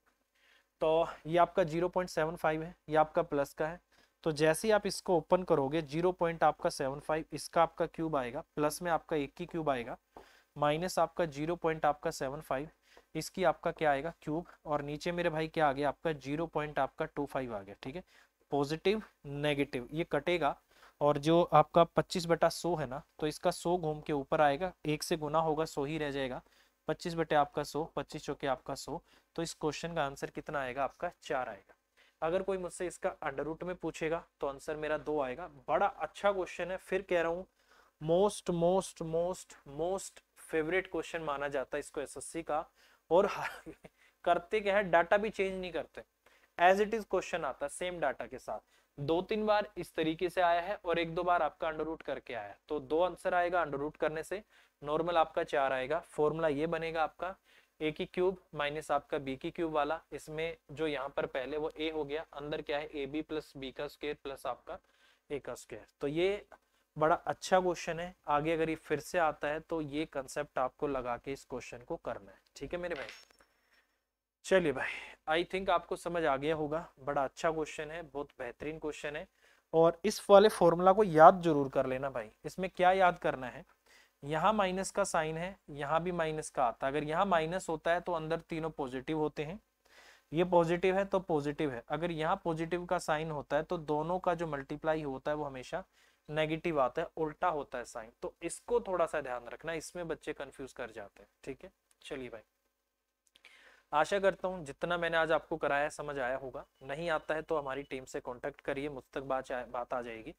तो ये आपका 0.75 है ये आपका प्लस का है तो जैसे ही आप इसको ओपन करोगे जीरो पॉइंट आपका सेवन फाइव इसका आपका क्यूब आएगा प्लस में आपका एक ही क्यूब आएगा माइनस आपका जीरो पॉइंट आपका सेवन फाइव इसकी आपका क्या आएगा क्यूब और नीचे मेरे भाई क्या आ गया आपका जीरो पॉइंट आपका टू फाइव आ गया ठीक है पॉजिटिव नेगेटिव ये कटेगा और जो आपका पच्चीस बटा सो है ना तो इसका सो घूम के ऊपर आएगा एक से गुना होगा सो ही रह जाएगा पच्चीस बटे आपका सो पच्चीस चौके आपका सौ तो इस क्वेश्चन का आंसर कितना आएगा आपका चार आएगा अगर कोई मुझसे इसका अंडर रूट में पूछेगा तो आंसर मेरा दो आएगा बड़ा अच्छा क्वेश्चन है फिर कह रहा हूँ most most most most favourite question माना जाता है इसको एस का और (laughs) करते क्या है डाटा भी चेंज नहीं करते एज इट इज क्वेश्चन आता है सेम डाटा के साथ दो तीन बार इस तरीके से आया है और एक दो बार आपका अंडर रूट करके आया तो दो आंसर आएगा अंडर रूट करने से नॉर्मल आपका चार आएगा फॉर्मूला ये बनेगा आपका ए की क्यूब माइनस आपका बी की क्यूब वाला इसमें जो यहाँ पर पहले वो ए हो गया अंदर क्या है ए बी प्लस बी का स्केयर प्लस आपका ए का स्केयर तो ये बड़ा अच्छा क्वेश्चन है आगे अगर ये फिर से आता है तो ये कंसेप्ट आपको लगा के इस क्वेश्चन को करना है ठीक है मेरे भाई चलिए भाई आई थिंक आपको समझ आ गया होगा बड़ा अच्छा क्वेश्चन है बहुत बेहतरीन क्वेश्चन है और इस वाले फॉर्मूला को याद जरूर कर लेना भाई इसमें क्या याद करना है यहाँ माइनस का साइन है यहाँ भी माइनस का आता है अगर यहाँ माइनस होता है तो अंदर तीनों पॉजिटिव होते हैं ये पॉजिटिव है तो पॉजिटिव है अगर यहाँ पॉजिटिव का साइन होता है तो दोनों का जो मल्टीप्लाई होता है वो हमेशा नेगेटिव आता है उल्टा होता है साइन तो इसको थोड़ा सा ध्यान रखना इसमें बच्चे कंफ्यूज कर जाते हैं ठीक है चलिए भाई आशा करता हूँ जितना मैंने आज आपको कराया समझ आया होगा नहीं आता है तो हमारी टीम से कॉन्टेक्ट करिए मुझ तक बात बात आ जाएगी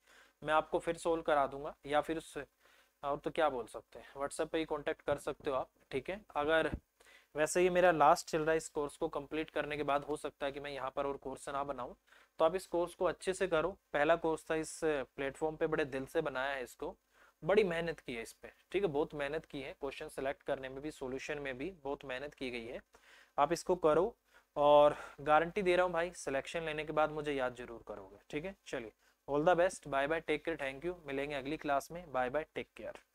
मैं आपको फिर सोल्व करा दूंगा या फिर उससे और तो क्या बोल सकते हैं व्हाट्सएप पे ही कांटेक्ट कर सकते हो आप ठीक है अगर वैसे ये मेरा लास्ट चल रहा है इस कोर्स को कंप्लीट करने के बाद हो सकता है कि मैं यहाँ पर और कोर्स ना बनाऊँ तो आप इस कोर्स को अच्छे से करो पहला कोर्स था इस प्लेटफॉर्म पे बड़े दिल से बनाया है इसको बड़ी मेहनत की है इस पर ठीक है बहुत मेहनत की है क्वेश्चन सेलेक्ट करने में भी सोल्यूशन में भी बहुत मेहनत की गई है आप इसको करो और गारंटी दे रहा हूँ भाई सिलेक्शन लेने के बाद मुझे याद जरूर करोगे ठीक है चलिए all the best bye bye take care thank you मिलेंगे अगली क्लास में बाय बाय टेक केयर